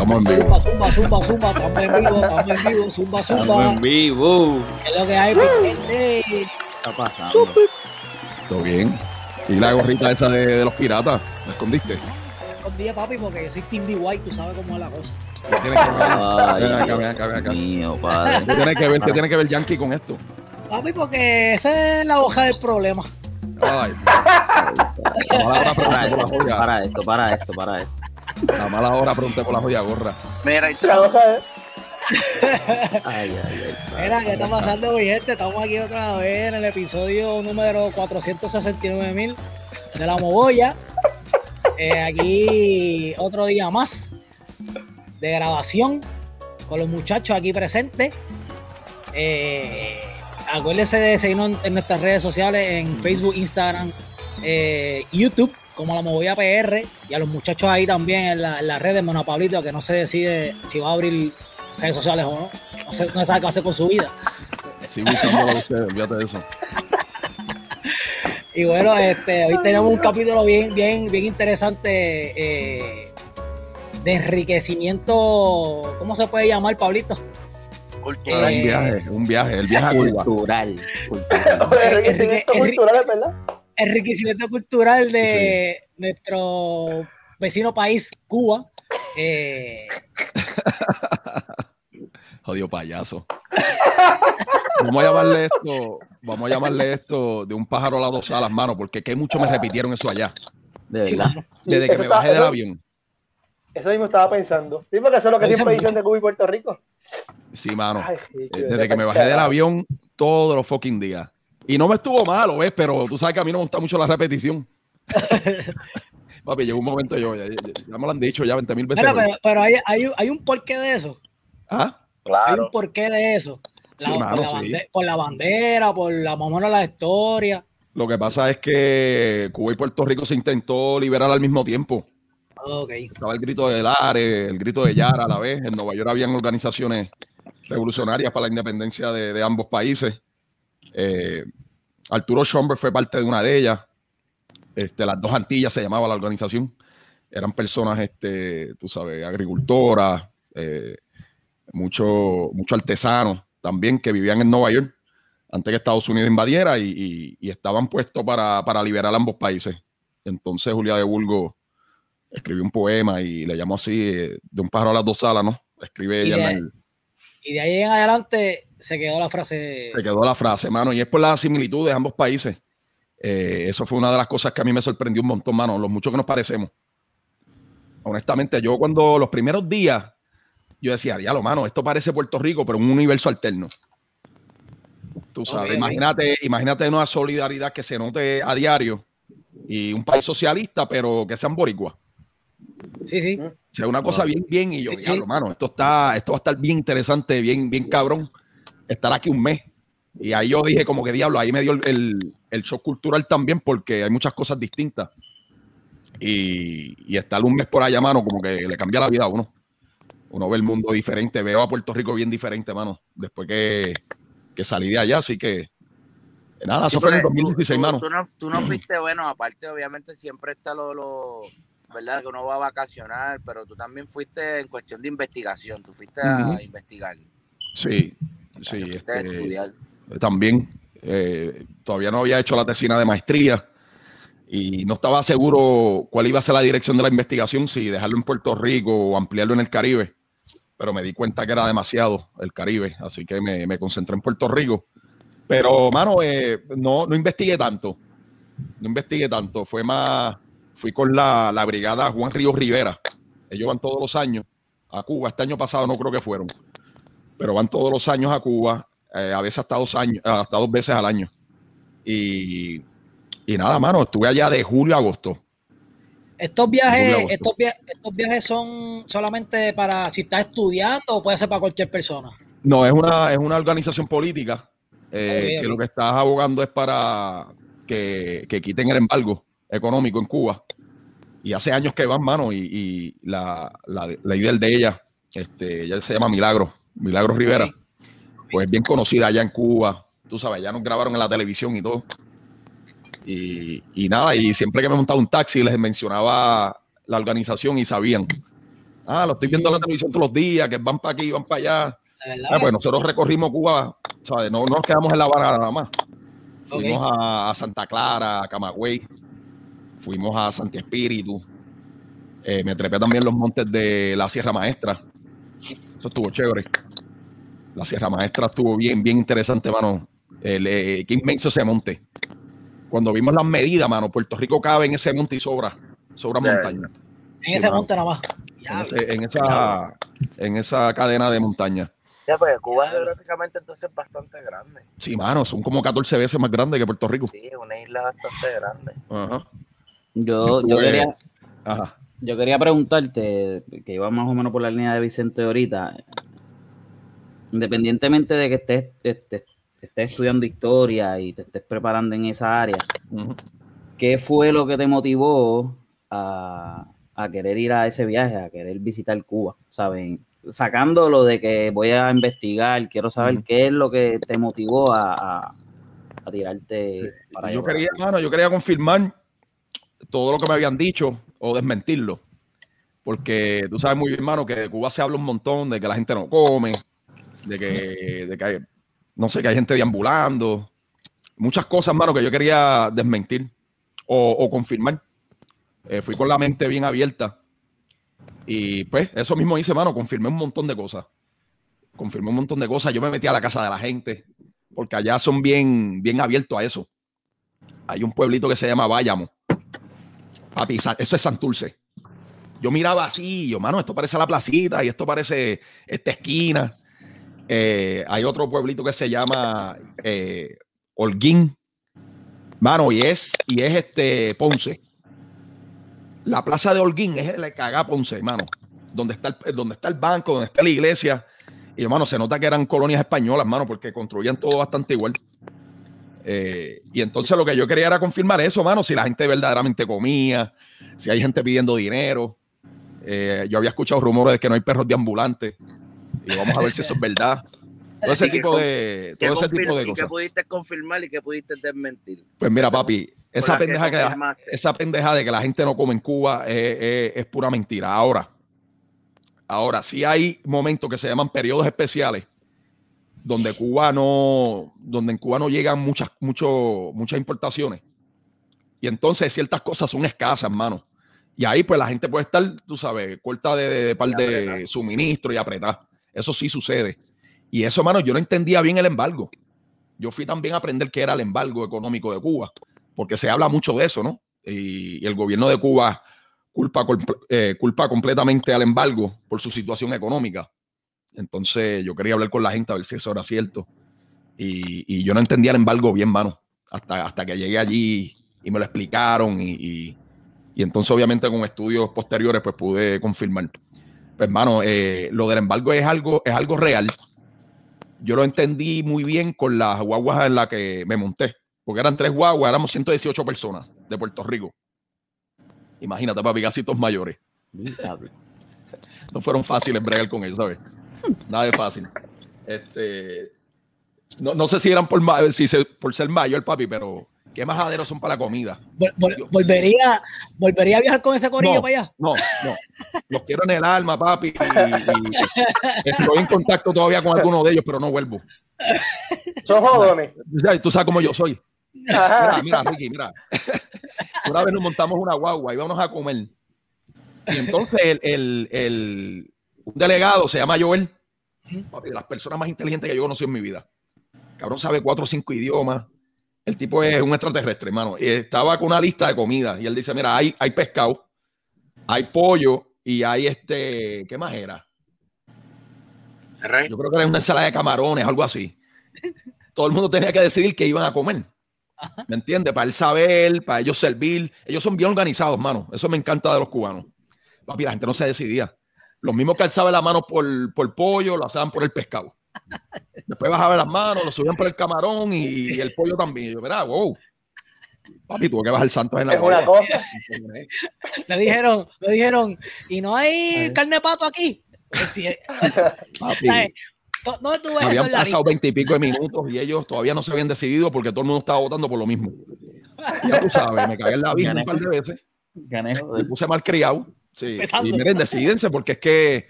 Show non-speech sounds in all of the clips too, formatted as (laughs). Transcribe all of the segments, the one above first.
Estamos en vivo. Zumba, zumba, zumba, Estamos en vivo, estamos en vivo. Zumba, zumba. Estamos en vivo. Es lo que hay, ¿Qué está pasando? ¿Todo bien? ¿Y la gorrita esa de, los piratas? ¿La escondiste? La escondí, papi, porque soy Tim White, tú sabes cómo es la cosa. acá, acá, Mío, padre. ¿Qué que ver, tiene que ver Yankee con esto? Papi, porque esa es la hoja del problema. Ay, para, para, para esto, para esto, para esto. La mala hora pronto con la joya gorra. Mira, y ay, ay, ay, Mira, ¿qué está pasando, mi gente? Estamos aquí otra vez en el episodio número 469.000 de la Mogoya. Eh, aquí otro día más de grabación con los muchachos aquí presentes. Eh, acuérdense de seguirnos en nuestras redes sociales, en Facebook, Instagram, eh, YouTube como la Movida PR y a los muchachos ahí también en, la, las redes, Mona Pablito, que no se decide si va a abrir redes sociales o no. No, se, sabe qué hacer con su vida. Sí, a ustedes, eso. (laughs) Y bueno, este, hoy tenemos un capítulo bien, bien, bien interesante eh, de enriquecimiento, ¿cómo se puede llamar, Pablito? Cultural. Eh, un viaje, un viaje, el viaje cultural. (laughs) cultural. cultural, ¿verdad? enriquecimiento cultural de nuestro vecino país, Cuba. Eh... (laughs) Jodido payaso. Vamos a llamarle esto, vamos a llamarle esto de un pájaro a las dos alas, mano, porque que mucho me repitieron eso allá. Desde que me bajé del avión. Eso mismo estaba pensando. Sí, que eso es lo que siempre dicen de Cuba y Puerto Rico. Sí, mano. Eh, desde que me bajé del avión todos los fucking días. Y no me estuvo malo, ¿ves? Pero tú sabes que a mí no me gusta mucho la repetición. (laughs) Papi, llegó un momento yo, ya, me lo han dicho ya 20 mil veces. Pero, hay, un porqué de eso. ¿Ah? Claro. Hay un porqué de eso. por, la bandera, por, la bandera, de la historia. Lo que pasa es que Cuba y Puerto Rico se intentó liberar al mismo tiempo. Estaba el grito de Lares, el grito de Yara a la vez. En Nueva York habían organizaciones revolucionarias para la independencia de ambos países. Eh, Arturo Schomberg fue parte de una de ellas. Este, las dos Antillas se llamaba la organización. Eran personas, este, tú sabes, agricultoras, eh, muchos mucho artesanos también que vivían en Nueva York antes que Estados Unidos invadiera y, estaban puestos para, liberar ambos países. Entonces Julia de Bulgo escribió un poema y le llamó así, eh, de un pájaro a las dos alas, ¿no? Escribe ella Y de ahí en adelante se quedó la frase. Se quedó la frase, mano. Y es por las similitudes de ambos países. Eh, eso fue una de las cosas que a mí me sorprendió un montón, mano. los mucho que nos parecemos. Honestamente, yo cuando los primeros días, yo decía, diablo, mano, esto parece Puerto Rico, pero un universo alterno. Tú sabes, imagínate, imagínate una solidaridad que se note a diario y un país socialista, pero que sean Boricua. Sí, sí. O sea, una cosa ah. bien, bien, y yo, diablo, mano, esto está, esto va a estar bien interesante, bien, bien cabrón estar aquí un mes. Y ahí yo dije, como que diablo, ahí me dio el, el shock cultural también, porque hay muchas cosas distintas. Y, y, estar un mes por allá, mano, como que le cambia la vida a uno. Uno ve el mundo diferente, veo a Puerto Rico bien diferente, mano, después que, salí de allá, así que nada, eso fue en el 2016, eh, mano. Tú no, fuiste bueno, aparte obviamente siempre está lo, ¿verdad? Que uno va a vacacionar, pero tú también fuiste en cuestión de investigación, tú fuiste a investigar. Sí, Sí, este, también. Eh, todavía no había hecho la tesina de maestría y no estaba seguro cuál iba a ser la dirección de la investigación, si dejarlo en Puerto Rico o ampliarlo en el Caribe, pero me di cuenta que era demasiado el Caribe, así que me, concentré en Puerto Rico. Pero, mano, eh, no, no investigué tanto, no investigué tanto, fue más, fui con la, la brigada Juan Río Rivera, ellos van todos los años a Cuba, este año pasado no creo que fueron, pero van todos los años a Cuba, eh, a veces hasta dos, años, hasta dos veces al año. Y, nada, mano, estuve allá de julio a agosto. Estos viajes, estos, estos viajes son solamente para si estás estudiando o puede ser para cualquier persona. No, es una, es una organización política eh, que lo que estás abogando es para que, quiten el embargo económico en Cuba. Y hace años que van, mano, y, la, la, idea de ella, este, ella se llama Milagro, Milagros Rivera, pues bien conocida allá en Cuba, tú sabes, ya nos grabaron en la televisión y todo. Y, nada, y siempre que me montaba un taxi les mencionaba la organización y sabían, ah, lo estoy viendo en la televisión todos los días, que van para aquí, van para allá. Ah, pues nosotros recorrimos Cuba, No, no nos quedamos en La Habana nada más. Fuimos a, Santa Clara, a Camagüey, fuimos a Santi Espíritu, eh, me trepé también los montes de la Sierra Maestra, eso estuvo chévere. La Sierra Maestra estuvo bien, bien interesante, mano. Eh, qué inmenso ese monte. Cuando vimos las medidas, mano, Puerto Rico cabe en ese monte y sobra, sobra montaña. En ese monte nada más. En, esa, en esa cadena de montaña. Ya, pues Cuba es geográficamente entonces bastante grande. Sí, mano, son como 14 veces más grande que Puerto Rico. Sí, una isla bastante grande. Ajá. Yo, yo pues, quería. Ajá. Yo quería preguntarte, que iba más o menos por la línea de Vicente ahorita, independientemente de que estés, este, estudiando historia y te estés preparando en esa área, ¿qué fue lo que te motivó a, querer ir a ese viaje, a querer visitar Cuba? ¿Saben? Sacando lo de que voy a investigar, quiero saber qué es lo que te motivó a, tirarte para Yo quería, yo quería confirmar todo lo que me habían dicho o desmentirlo. Porque tú sabes muy bien, hermano, que de Cuba se habla un montón de que la gente no come, de que, de que hay, no sé, que hay gente deambulando. Muchas cosas, hermano, que yo quería desmentir o, confirmar. Eh, fui con la mente bien abierta. Y pues, eso mismo hice, hermano, confirmé un montón de cosas. Confirmé un montón de cosas. Yo me metí a la casa de la gente, porque allá son bien, bien abiertos a eso. Hay un pueblito que se llama Bayamo. Papi, eso es Santurce. Yo miraba así, yo, mano, esto parece la placita y esto parece esta esquina. Eh, hay otro pueblito que se llama eh, Holguín. Mano, y es, y es este Ponce. La plaza de Holguín es la cagá Ponce, hermano. Donde está, el, donde está el banco, donde está la iglesia. Y hermano, se nota que eran colonias españolas, mano, porque construían todo bastante igual. Eh, y entonces lo que yo quería era confirmar eso, mano, si la gente verdaderamente comía, si hay gente pidiendo dinero. Eh, yo había escuchado rumores de que no hay perros de ambulante. Y vamos a ver si eso es verdad. (laughs) Todo ese tipo de, cosas. ¿Y qué pudiste confirmar y qué pudiste desmentir? Pues mira, papi, esa pendeja, esa pendeja de que la gente no come en Cuba es, es pura mentira. Ahora, ahora sí hay momentos que se llaman periodos especiales donde donde en Cuba no llegan muchas, mucho, muchas importaciones. Y entonces ciertas cosas son escasas, hermano. Y ahí pues la gente puede estar, tú sabes, corta de, de, de par de suministro y apretar. Eso sí sucede. Y eso, hermano, yo no entendía bien el embargo. Yo fui también a aprender qué era el embargo económico de Cuba, porque se habla mucho de eso, ¿no? Y, el gobierno de Cuba culpa, eh, culpa completamente al embargo por su situación económica. Entonces yo quería hablar con la gente a ver si eso era cierto. Y, yo no entendía el embargo bien, mano. Hasta, hasta que llegué allí y me lo explicaron. Y, entonces, obviamente, con estudios posteriores, pues pude confirmar. Pues, mano, eh, lo del embargo es algo, es algo real. Yo lo entendí muy bien con las guaguas en las que me monté. Porque eran tres guaguas, éramos 118 personas de Puerto Rico. Imagínate, papi, mayores. no fueron fáciles bregar con ellos, ¿sabes? Nada de fácil. Este, no, sé si eran por, si por ser mayor, papi, pero qué majaderos son para la comida. volvería, volvería a viajar con ese corillo para allá. No, no. Los quiero en el alma, papi. estoy en contacto todavía con alguno de ellos, pero no vuelvo. Son Tú sabes cómo yo soy. Mira, mira, Ricky, mira. Una vez nos montamos una guagua, y vamos a comer. Y entonces el un delegado se llama Joel, de las personas más inteligentes que yo conocido en mi vida. Cabrón sabe cuatro o cinco idiomas. El tipo es un extraterrestre, hermano. Estaba con una lista de comida y él dice, mira, hay, hay pescado, hay pollo y hay este, ¿qué más era? Yo creo que era una ensalada de camarones, algo así. Todo el mundo tenía que decidir qué iban a comer. ¿Me entiendes? Para él saber, para ellos servir. Ellos son bien organizados, mano. Eso me encanta de los cubanos. Papi, la gente no se decidía. Los mismos que alzaban las manos por, por el pollo, lo hacían por el pescado. Después bajaban las manos, lo subían por el camarón y, el pollo también. Y yo, mira, wow. Papi, tuvo que bajar santos en la una cosa. Le dijeron, le dijeron, y no hay carne de pato aquí. Eh. Papi, habían pasado veintipico de minutos y ellos todavía no se habían decidido porque todo el mundo estaba votando por lo mismo. Ya tú sabes, me cagué en la vida un par de veces. Me puse mal criado. Sí, y miren porque es que,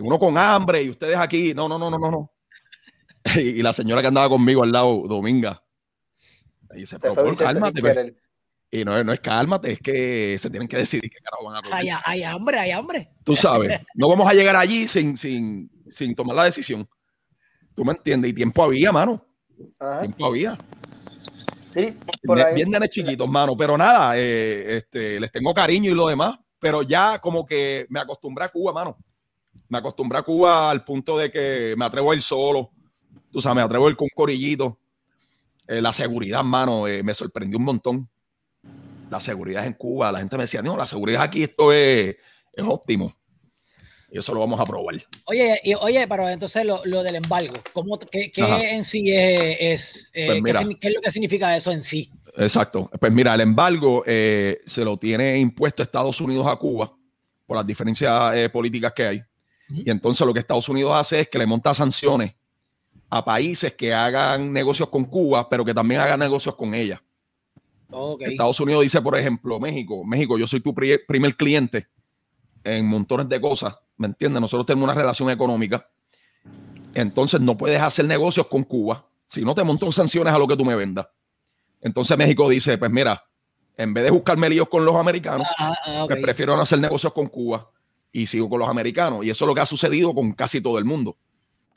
Uno con hambre y ustedes aquí. No, no, no, no, no. no. (laughs) y, la señora que andaba conmigo al lado, Dominga. Y dice, pero por, cálmate, Y no, no es cálmate, es que se tienen que decidir qué carajo van a comer. Hay, hambre, hay hambre. Tú sabes, no vamos a llegar allí sin, tomar la decisión. Tú me entiendes, y tiempo había, mano. Tiempo había. Sí, por chiquitos, mano. Pero nada, eh, este, les tengo cariño y lo demás pero ya como que me acostumbré a Cuba, mano. Me acostumbré a Cuba al punto de que me atrevo a ir solo, tú sabes, me atrevo a ir con un corillito. Eh, la seguridad, mano, eh, me sorprendió un montón. La seguridad en Cuba, la gente me decía, no, la seguridad aquí, esto es, es óptimo. Y eso lo vamos a probar. Oye, oye pero entonces lo, del embargo, ¿cómo, ¿qué, en sí es, eh, pues qué es lo que significa eso en sí? Exacto. Pues mira, el embargo eh, se lo tiene impuesto Estados Unidos a Cuba por las diferencias eh, políticas que hay. Y entonces lo que Estados Unidos hace es que le monta sanciones a países que hagan negocios con Cuba, pero que también hagan negocios con ella. Oh, Estados Unidos dice, por ejemplo, México, México, yo soy tu primer cliente en montones de cosas, ¿me entiendes? Nosotros tenemos una relación económica. Entonces no puedes hacer negocios con Cuba si no te montan sanciones a lo que tú me vendas. Entonces México dice, pues mira, en vez de buscarme líos con los americanos, que ah, ah, ah, pues prefiero no hacer negocios con Cuba y sigo con los americanos. Y eso es lo que ha sucedido con casi todo el mundo.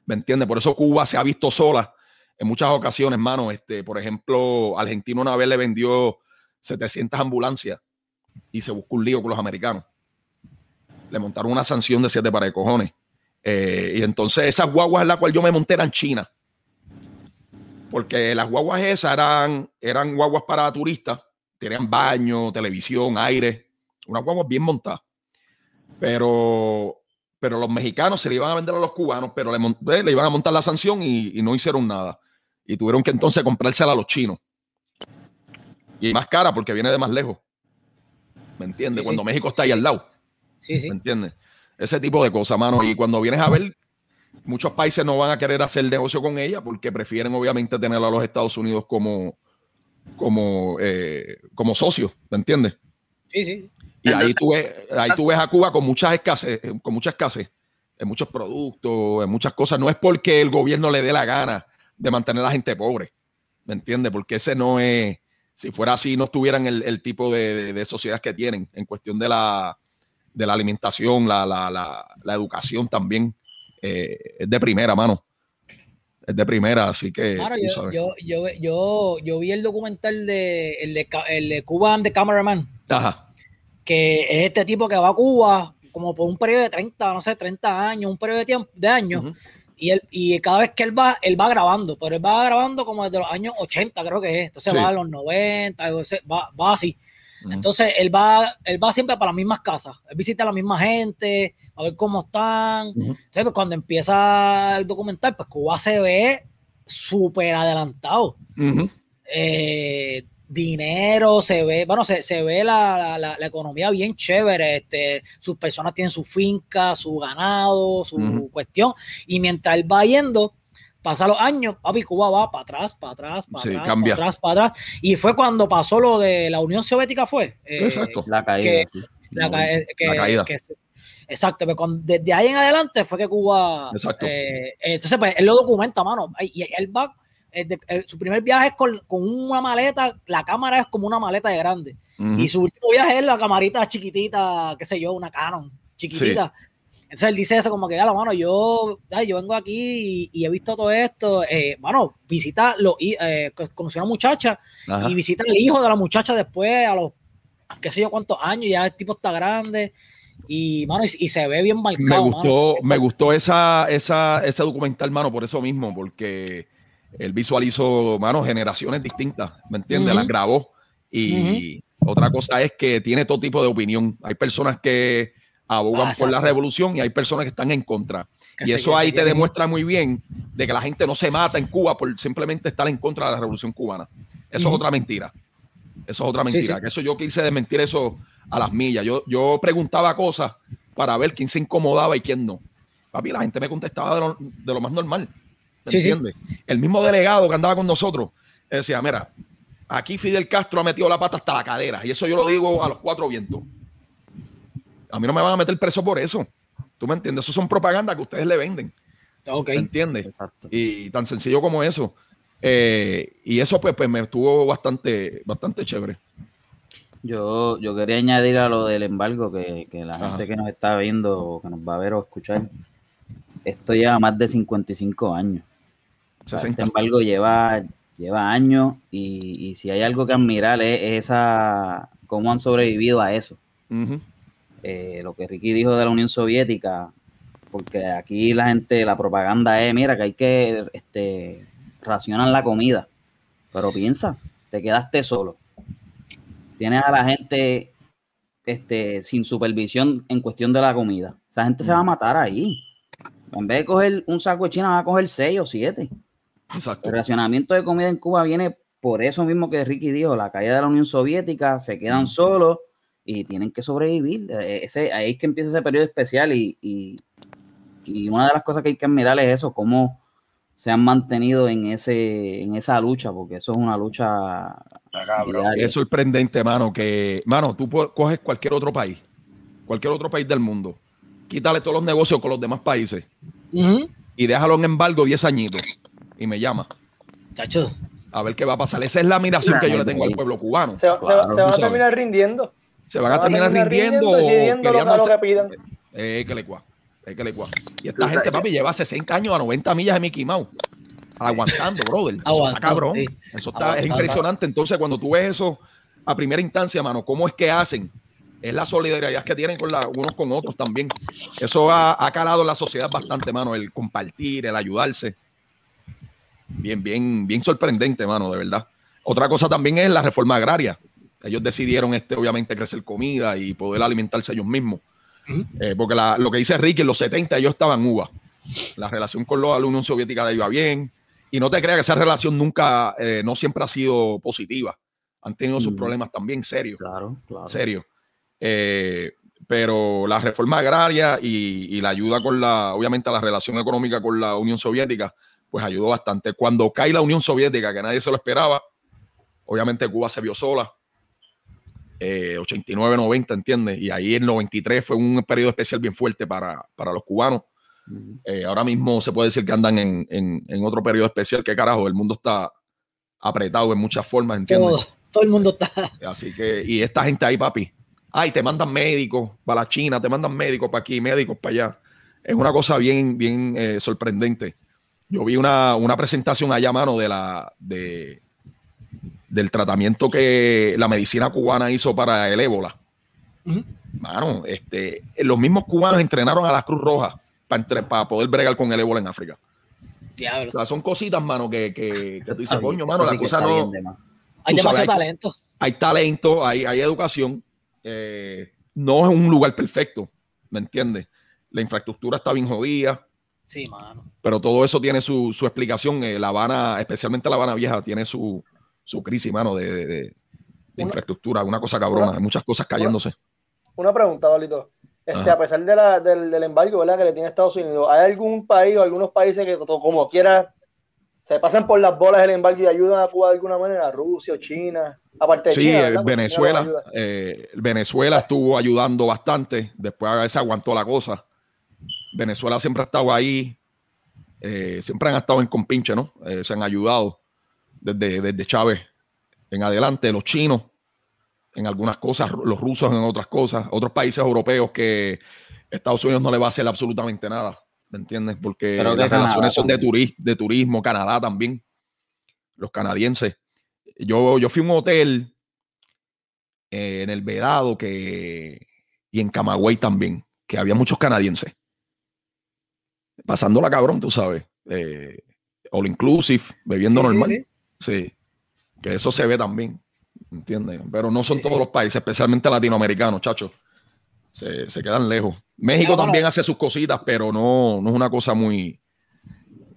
¿Me entiendes? Por eso Cuba se ha visto sola en muchas ocasiones, mano. Este, por ejemplo, Argentina una vez le vendió 700 ambulancias y se buscó un lío con los americanos. Le montaron una sanción de siete para de cojones. Eh, y entonces esas guaguas en las cuales yo me monté eran China porque las guaguas esas eran, eran guaguas para turistas, tenían baño, televisión, aire, unas guaguas bien montadas. Pero, pero los mexicanos se le iban a vender a los cubanos, pero le, eh, le iban a montar la sanción y, no hicieron nada. Y tuvieron que entonces comprársela a los chinos. Y más cara porque viene de más lejos. ¿Me entiendes? cuando México está ahí al lado. Sí, sí. ¿Me entiendes? Ese tipo de cosas, mano. Y cuando vienes a ver, muchos países no van a querer hacer negocio con ella porque prefieren obviamente tener a los Estados Unidos como, como, eh, como socio, ¿me entiendes? Sí, sí. Y ahí tú, ves, ahí tú ves a Cuba con muchas escasez, con mucha escasez, en muchos productos, en muchas cosas. No es porque el gobierno le dé la gana de mantener a la gente pobre, ¿me entiendes? Porque ese no es, si fuera así, no tuvieran el, tipo de, de, sociedades que tienen en cuestión de la, de la alimentación, la educación también. Eh, es de primera, mano. Es de primera, así que. Claro, yo, yo, yo, yo, vi el documental de, el de, el de de Cameraman. Ajá. Que es este tipo que va a Cuba como por un periodo de 30, no sé, 30 años, un periodo de, tiempo, de años. Y, él, y cada vez que él va, él va grabando, pero él va grabando como desde los años 80, creo que es. Entonces va a los 90, va, va así. Entonces él va, él va siempre para las mismas casas, él visita a la misma gente, a ver cómo están. Pues, cuando empieza el documental, pues Cuba se ve súper adelantado. Eh, dinero, se ve, bueno, se, ve la, economía bien chévere, este, sus personas tienen su finca, su ganado, su cuestión, y mientras él va yendo, Pasa los años, papi, Cuba va para atrás, para atrás, para atrás, para atrás, para atrás. Y fue cuando pasó lo de la Unión Soviética, fue. Eh, exacto. La caída. la, Exacto, pero desde ahí en adelante fue que Cuba. Exacto. Eh, eh, entonces, pues él lo documenta, mano. Y él va. su primer viaje es con, una maleta, la cámara es como una maleta de grande. Y su último viaje es la camarita chiquitita, qué sé yo, una Canon chiquitita. Entonces él dice eso como que, la mano, yo, yo vengo aquí y, he visto todo esto. bueno, eh, visita, lo, eh, conoció a una muchacha y visita al hijo de la muchacha después, a los, qué sé yo cuántos años, ya el tipo está grande. Y, mano, y, se ve bien marcado. Me gustó, me gustó esa, esa, ese documental, mano, por eso mismo, porque él visualizó, mano, generaciones distintas, ¿me entiendes? Las grabó. Y otra cosa es que tiene todo tipo de opinión. Hay personas que abogan por la revolución y hay personas que están en contra. y eso ahí te demuestra muy bien de que la gente no se mata en Cuba por simplemente estar en contra de la revolución cubana. Eso es otra mentira. Eso es otra mentira. Que eso yo quise desmentir eso a las millas. Yo, yo preguntaba cosas para ver quién se incomodaba y quién no. Papi, la gente me contestaba de lo, más normal. El mismo delegado que andaba con nosotros decía, mira, aquí Fidel Castro ha metido la pata hasta la cadera. Y eso yo lo digo a los cuatro vientos. A mí no me van a meter preso por eso. ¿Tú me entiendes? Eso son propaganda que ustedes le venden. Ok. entiende. entiendes? Exacto. Y tan sencillo como eso. Eh, y eso pues, pues, me estuvo bastante, bastante chévere. Yo, yo quería añadir a lo del embargo que, la gente que nos está viendo que nos va a ver o escuchar, esto lleva más de 55 años. este embargo lleva, lleva años y, si hay algo que admirar es, esa, cómo han sobrevivido a eso. Eh, lo que Ricky dijo de la Unión Soviética, porque aquí la gente, la propaganda es, mira, que hay que este, racionar la comida, pero piensa, te quedaste solo. Tienes a la gente este, sin supervisión en cuestión de la comida. Esa gente se va a mm. matar ahí. En vez de coger un saco de China, va a coger seis o siete. El racionamiento de comida en Cuba viene por eso mismo que Ricky dijo, la caída de la Unión Soviética, se quedan mm. solos y tienen que sobrevivir. Eh, ese, ahí es que empieza ese periodo especial y, una de las cosas que hay que admirar es eso, cómo se han mantenido en, ese, en esa lucha, porque eso es una lucha... es sorprendente, mano, que, mano, tú coges cualquier otro país, cualquier otro país del mundo, quítale todos los negocios con los demás países y déjalo en embargo 10 añitos y me llama. Chachos. A ver qué va a pasar. Esa es la admiración que yo le tengo al pueblo cubano. se va a terminar rindiendo se van a terminar rindiendo. Eh, que, le eh, Y esta gente, eh, papi, lleva 60 años a 90 millas de Mickey Mouse. Aguantando, brother. Eso está cabrón. Eso está, es impresionante. Entonces, cuando tú ves eso a primera instancia, mano, ¿cómo es que hacen? Es la solidaridad que tienen con unos con otros también. Eso ha, calado la sociedad bastante, mano. El compartir, el ayudarse. Bien, bien, bien sorprendente, mano, de verdad. Otra cosa también es la reforma agraria. Ellos decidieron, este, obviamente, crecer comida y poder alimentarse ellos mismos. Eh, porque la, lo que dice Ricky, en los 70 ellos estaban uva. La relación con la Unión Soviética de iba bien. Y no te creas que esa relación nunca, eh, no siempre ha sido positiva. Han tenido sus mm. problemas también serios. Claro, claro. Serio. Eh, pero la reforma agraria y, y, la ayuda con la, obviamente, la relación económica con la Unión Soviética, pues ayudó bastante. Cuando cae la Unión Soviética, que nadie se lo esperaba, obviamente Cuba se vio sola, 89, eh, 90, ¿entiendes? Y ahí el 93 fue un periodo especial bien fuerte para, para los cubanos. Eh, ahora mismo se puede decir que andan en, otro periodo especial, que carajo, el mundo está apretado en muchas formas, ¿entiendes? Todo, todo el mundo está. Eh, así que, y esta gente ahí, papi, ay, te mandan médicos para la China, te mandan médicos para aquí, médicos para allá. Es una cosa bien, bien sorprendente. Yo vi una, una presentación allá a mano de la, de, del tratamiento que la medicina cubana hizo para el ébola. Este, los mismos cubanos entrenaron a la Cruz Roja para, poder bregar con el ébola en África. son cositas, mano, que, que, tú dices, coño, mano, la cosa no. hay demasiado talento. Hay, talento, hay, educación. Eh, no es un lugar perfecto, ¿me entiendes? La infraestructura está bien jodida. Sí, mano. Pero todo eso tiene su, explicación. Eh, la Habana, especialmente La Habana Vieja, tiene su, su crisis, mano, de, infraestructura, una cosa cabrona, muchas cosas cayéndose. Una, pregunta, Valito. Este, a pesar del, embargo ¿verdad? que le tiene Estados Unidos, ¿hay algún país o algunos países que, como quiera, se pasan por las bolas del embargo y ayudan a Cuba de alguna manera? Rusia, o China, aparte sí, eh, Venezuela. Eh, Venezuela estuvo ayudando bastante, después a veces aguantó la cosa. Venezuela siempre ha estado ahí, eh, siempre han estado en compinche, ¿no? se han ayudado desde, Chávez en adelante, los chinos en algunas cosas, los rusos en otras cosas, otros países europeos que Estados Unidos no le va a hacer absolutamente nada, ¿me entiendes? Porque las relaciones son de, de turismo, Canadá también, los canadienses. Yo, yo fui a un hotel eh, en el Vedado que, y en Camagüey también, que había muchos canadienses. Pasando la cabrón, tú sabes. Eh, all inclusive, bebiendo normal. Sí, que eso se ve también, ¿entiendes? Pero no son todos los países, especialmente latinoamericanos, chacho. Se, quedan lejos. México también hace sus cositas, pero no, es una cosa muy...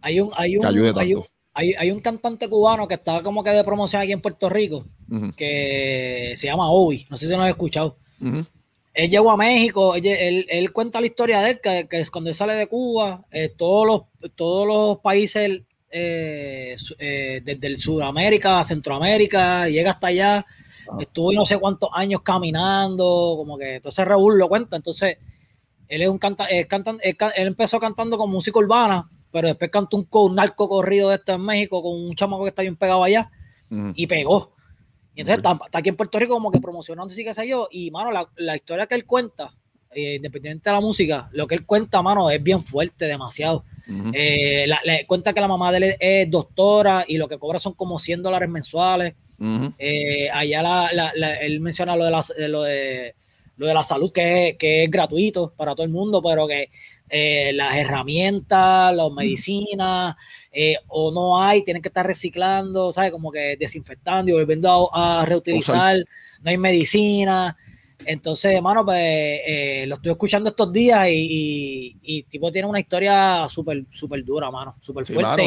Hay un, Hay cantante cubano que está como que de promoción aquí en Puerto Rico, que se llama Obi, no sé si nos has escuchado. Él llegó a México, él, cuenta la historia de él, que, que cuando él sale de Cuba, eh, todos, los, todos los países eh, eh, desde el Sudamérica a Centroamérica, llega hasta allá. Ah. Estuvo no sé cuántos años caminando, como que entonces Raúl lo cuenta. Entonces, él es un canta, eh, él, empezó cantando con música urbana, pero después cantó un, un, narco corrido de esto en México con un chamaco que está bien pegado allá y pegó. Y entonces está, aquí en Puerto Rico como que promocionando, así que sé yo. Y mano, la, la historia que él cuenta eh, independiente de la música, lo que él cuenta, mano, es bien fuerte, demasiado. Eh, le cuenta que la mamá de él es doctora y lo que cobra son como 100 dólares mensuales. Eh, allá la, él menciona lo de, la salud que es, gratuito para todo el mundo, pero que las herramientas, las medicinas, o no hay, tienen que estar reciclando, ¿sabes? Como que desinfectando y volviendo a, reutilizar. No hay medicina. Entonces, hermano, pues eh, lo estoy escuchando estos días y, tipo tiene una historia súper, súper dura, mano, súper fuerte.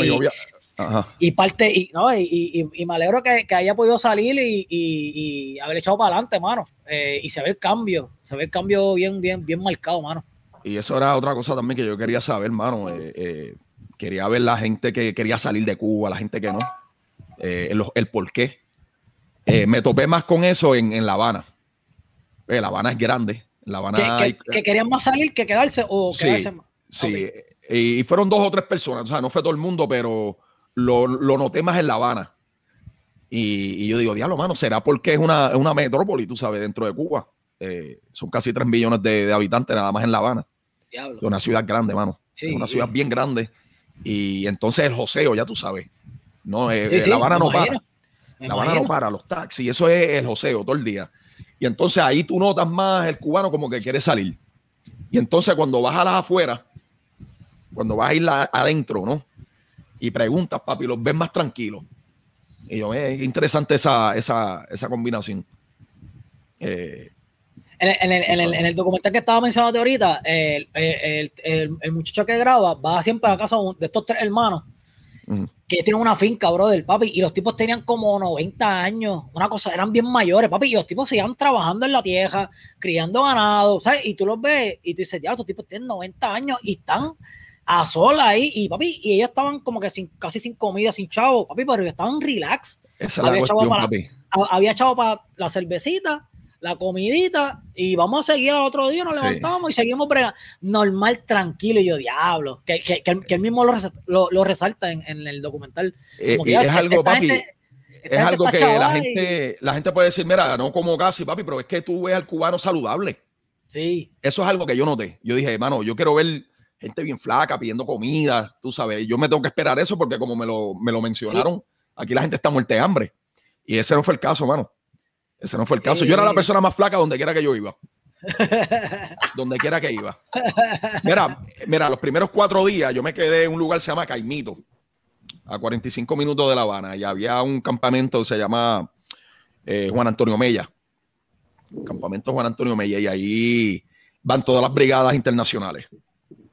y, parte, y, no, y, me alegro que, haya podido salir y, haber echado para adelante, mano. Eh, y se ve el cambio, se ve el cambio bien, bien, bien marcado, mano. Y eso era otra cosa también que yo quería saber, mano. Eh, quería ver la gente que quería salir de Cuba, la gente que no. El, por qué. me topé más con eso en La Habana eh, la Habana es grande. La Habana ¿Que, hay... querían más salir que quedarse o quedarse más. Sí, y fueron dos o tres personas, o sea, no fue todo el mundo, pero lo, lo noté más en La Habana. Y, yo digo, diablo, mano, será porque es una, una metrópoli, tú sabes, dentro de Cuba. Eh, son casi tres millones de, habitantes nada más en La Habana. Diablo. Es una ciudad grande, mano. Sí, es una ciudad bien grande. Y entonces el joseo, ya tú sabes. No, eh, La Habana no para. la Habana no para, los taxis, eso es el joseo todo el día. Y entonces ahí tú notas más el cubano como que quiere salir. Y entonces cuando vas a las afueras, cuando vas a ir adentro, ¿no? Y preguntas, papi, los ves más tranquilos. Y yo, eh, es interesante esa, combinación. Eh, en, el, documental que estaba mencionando ahorita, el, muchacho que graba va siempre a casa de estos tres hermanos que ellos tienen una finca, del papi. Y los tipos tenían como 90 años. Una cosa, eran bien mayores, papi. Y los tipos seguían trabajando en la tierra, criando ganado, ¿sabes? Y tú los ves y tú dices, ya, estos tipos tienen 90 años y están a solas ahí. Y papi, y ellos estaban como que sin, casi sin comida, sin chavo, papi, pero estaban relax. había, echado para la cervecita la comidita y vamos a seguir al otro día, nos levantamos y seguimos brega normal, tranquilo, y yo diablo, que, que, él, mismo lo, resalta en, el documental. Eh, es algo, papi. es algo que la gente, la gente puede decir, mira, no como casi, papi, pero es que tú ves al cubano saludable. Sí. Eso es algo que yo noté. Yo dije, hermano, yo quiero ver gente bien flaca pidiendo comida, tú sabes. Yo me tengo que esperar eso porque como me lo, mencionaron, aquí la gente está muerta de hambre. Y ese no fue el caso, mano. Ese no fue el caso. yo era la persona más flaca donde quiera que yo iba. donde quiera que iba. Mira, mira, los primeros cuatro días yo me quedé en un lugar que se llama Caimito, a 45 minutos de La Habana, y había un campamento que se llama eh, Juan Antonio Mella. Campamento Juan Antonio Mella, y ahí van todas las brigadas internacionales.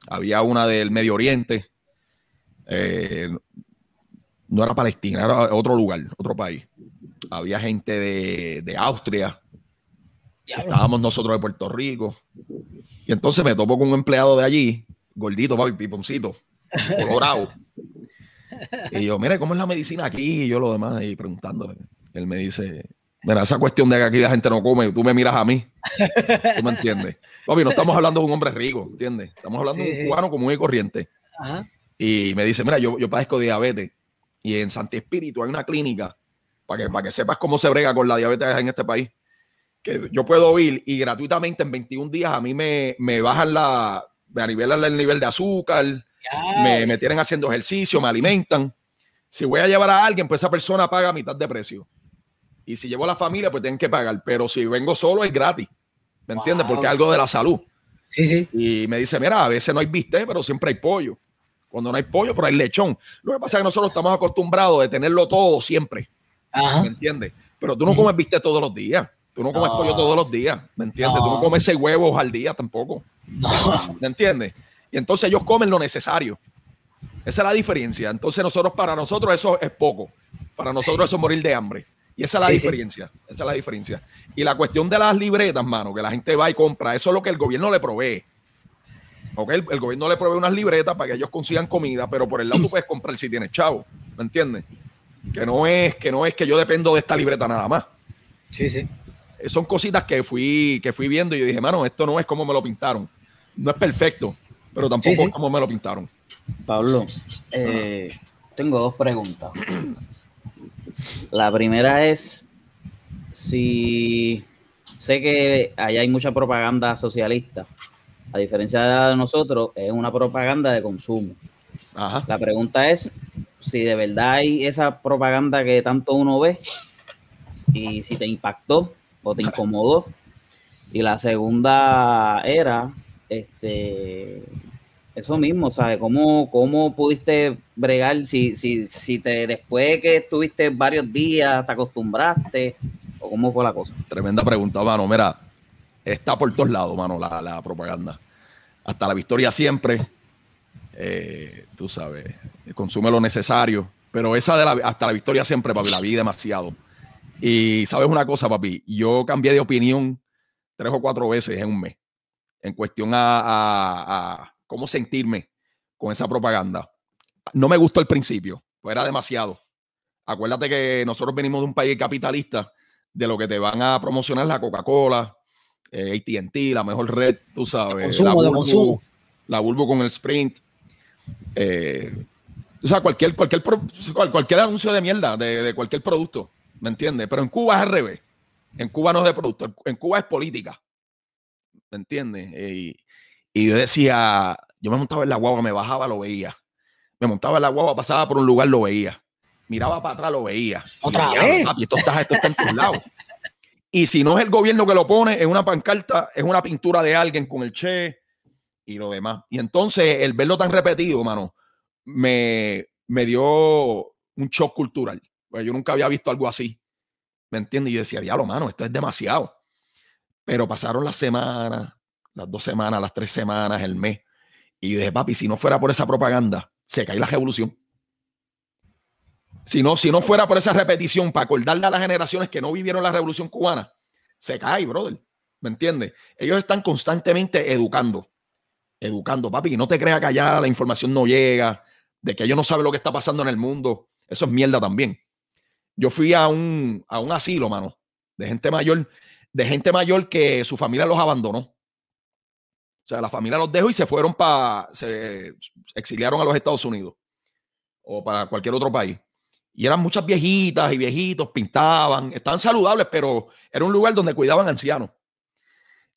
Había una del Medio Oriente, eh, no era Palestina, era otro lugar, otro país había gente de, de Austria, estábamos nosotros de Puerto Rico. Y entonces me topo con un empleado de allí, gordito, papi, piponcito, colorado. Y yo, mire, ¿cómo es la medicina aquí? Y yo lo demás ahí preguntándole. Él me dice, mira, esa cuestión de que aquí la gente no come, tú me miras a mí. ¿Tú me entiendes? Papi, no estamos hablando de un hombre rico, ¿entiendes? Estamos hablando de un cubano común y corriente. Y me dice, mira, yo, yo padezco diabetes. Y en Santi Espíritu hay una clínica para que, sepas cómo se brega con la diabetes en este país. Que yo puedo ir y gratuitamente en 21 días a mí me, bajan la, me nivelan el nivel de azúcar, me, tienen haciendo ejercicio, me alimentan. Si voy a llevar a alguien, pues esa persona paga mitad de precio. Y si llevo a la familia, pues tienen que pagar. Pero si vengo solo, es gratis. ¿Me entiendes? Porque es algo de la salud. Sí, sí. Y me dice, mira, a veces no hay bistec, pero siempre hay pollo. Cuando no hay pollo, pero hay lechón. Lo que pasa es que nosotros estamos acostumbrados de tenerlo todo siempre. ¿me entiendes? Pero tú no comes viste todos los días. Tú no comes pollo ah. todos los días, ¿me entiendes? Tú no ah. comes seis huevos al día tampoco. ¿Me entiendes? Y entonces ellos comen lo necesario. Esa es la diferencia. Entonces nosotros, para nosotros eso es poco. Para nosotros eso es morir de hambre. Y esa es la diferencia. Esa es la diferencia. Y la cuestión de las libretas, mano, que la gente va y compra, eso es lo que el gobierno le provee. ¿Ok? El, el gobierno le provee unas libretas para que ellos consigan comida, pero por el lado tú puedes comprar si tienes chavo. ¿Me entiendes? Que no es, que no es que yo dependo de esta libreta nada más. Sí, sí. Eh, son cositas que fui, que fui viendo y dije, mano, esto no es como me lo pintaron. No es perfecto, pero tampoco es como me lo pintaron. Pablo, eh, tengo dos preguntas. La primera es si sé que allá hay mucha propaganda socialista. A diferencia de nosotros, es una propaganda de consumo. La pregunta es, si de verdad hay esa propaganda que tanto uno ve y si te impactó o te incomodó. Y la segunda era, este, eso mismo, ¿sabes? ¿Cómo, cómo pudiste bregar si, si, si te, después que estuviste varios días, te acostumbraste? ¿O cómo fue la cosa? Tremenda pregunta, mano. Mira, está por todos lados, mano, la, la propaganda. Hasta la victoria siempre eh, tú sabes, consume lo necesario. Pero esa de la, hasta la victoria siempre, papi, la vi demasiado. Y sabes una cosa, papi, yo cambié de opinión tres o cuatro veces en un mes en cuestión a, cómo sentirme con esa propaganda. No me gustó al principio, pues era demasiado. Acuérdate que nosotros venimos de un país capitalista, de lo que te van a promocionar la Coca-Cola, eh, ATT, la mejor red, tú sabes. la, Bulbo con el Sprint. Eh, o sea, cualquier, cualquier, cualquier anuncio de mierda de, cualquier producto, ¿me entiendes? Pero en Cuba es al revés. En Cuba no es de producto, en Cuba es política. ¿Me entiendes? Eh, y, yo decía, yo me montaba en la guagua, me bajaba, lo veía. Me montaba en la guagua, pasaba por un lugar, lo veía. Miraba para atrás, lo veía. Otra vez. esto está en tus Y si no es el gobierno que lo pone, es una pancarta, es una pintura de alguien con el che, y lo demás. Y entonces el verlo tan repetido, mano, me, me dio un shock cultural. Pues, yo nunca había visto algo así. ¿Me entiendes? Y yo decía, diablo, mano, esto es demasiado. Pero pasaron las semanas, las dos semanas, las tres semanas, el mes. Y yo dije, papi, si no fuera por esa propaganda, se cae la revolución. Si no, si no fuera por esa repetición, para acordarle a las generaciones que no vivieron la revolución cubana, se cae, brother. ¿Me entiendes? Ellos están constantemente educando educando, papi. Y no te creas que allá la información no llega, de que ellos no saben lo que está pasando en el mundo. Eso es mierda también. Yo fui a un, a un asilo, mano, de gente mayor, de gente mayor que su familia los abandonó. O sea, la familia los dejó y se fueron para, se exiliaron a los Estados Unidos o para cualquier otro país. Y eran muchas viejitas y viejitos, pintaban, estaban saludables, pero era un lugar donde cuidaban ancianos.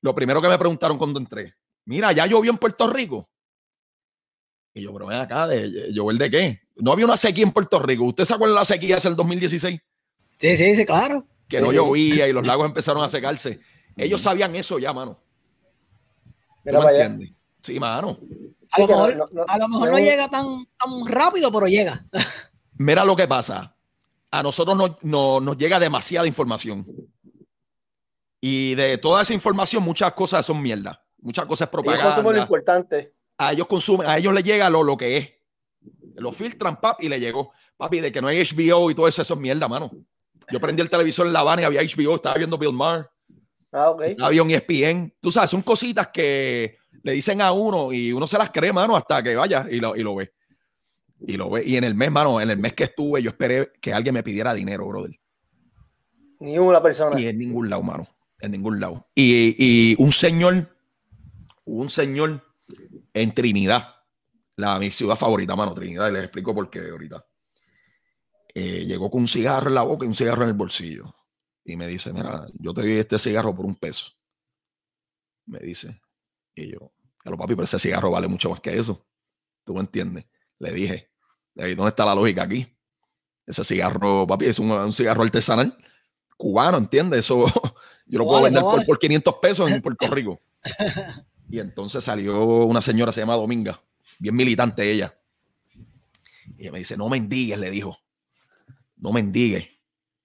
Lo primero que me preguntaron cuando entré, mira, ya llovió en Puerto Rico. Y yo, pero ven acá, ¿de llover de qué? No había una sequía en Puerto Rico. ¿Usted se acuerda de la sequía hace el 2016? Sí, sí, sí, claro. Que no eh, llovía y los eh. lagos empezaron a secarse. Ellos sabían eso ya, mano. Mira, me Sí, mano. A lo, mejor, no, llega tan, rápido, pero llega. (laughs) Mira lo que pasa. A nosotros nos llega demasiada información. Y de toda esa información, muchas cosas son mierda. Muchas cosas propagadas. Ellos consumen lo importante. A ellos consumen, a ellos les llega lo, que es. Lo filtran, papi, y le llegó. Papi, de que no hay HBO y todo eso, eso es mierda, mano. Yo prendí el televisor en La Habana y había HBO, estaba viendo Bill Maher. Ah, ok. Había un ESPN. Tú sabes, son cositas que le dicen a uno y uno se las cree, mano, hasta que vaya y lo, ve. Y lo ve. Y en el mes, mano, en el mes que estuve, yo esperé que alguien me pidiera dinero, brother. Ni una persona. Y en ningún lado, mano. En ningún lado. Y, y un señor un señor en Trinidad, la, mi ciudad favorita, mano, Trinidad, y les explico por qué ahorita. Eh, llegó con un cigarro en la boca y un cigarro en el bolsillo. Y me dice, mira, yo te di este cigarro por un peso. Me dice. Y yo, pero papi, pero ese cigarro vale mucho más que eso. ¿Tú me entiendes? Le dije, ¿dónde está la lógica aquí? Ese cigarro, papi, es un, cigarro artesanal cubano, ¿entiendes? Eso (laughs) yo lo puedo vender Por, por, 500 pesos en Puerto Rico. (laughs) Y entonces salió una señora, se llama Dominga, bien militante ella. Y ella me dice, no mendigues, le dijo. No mendigues.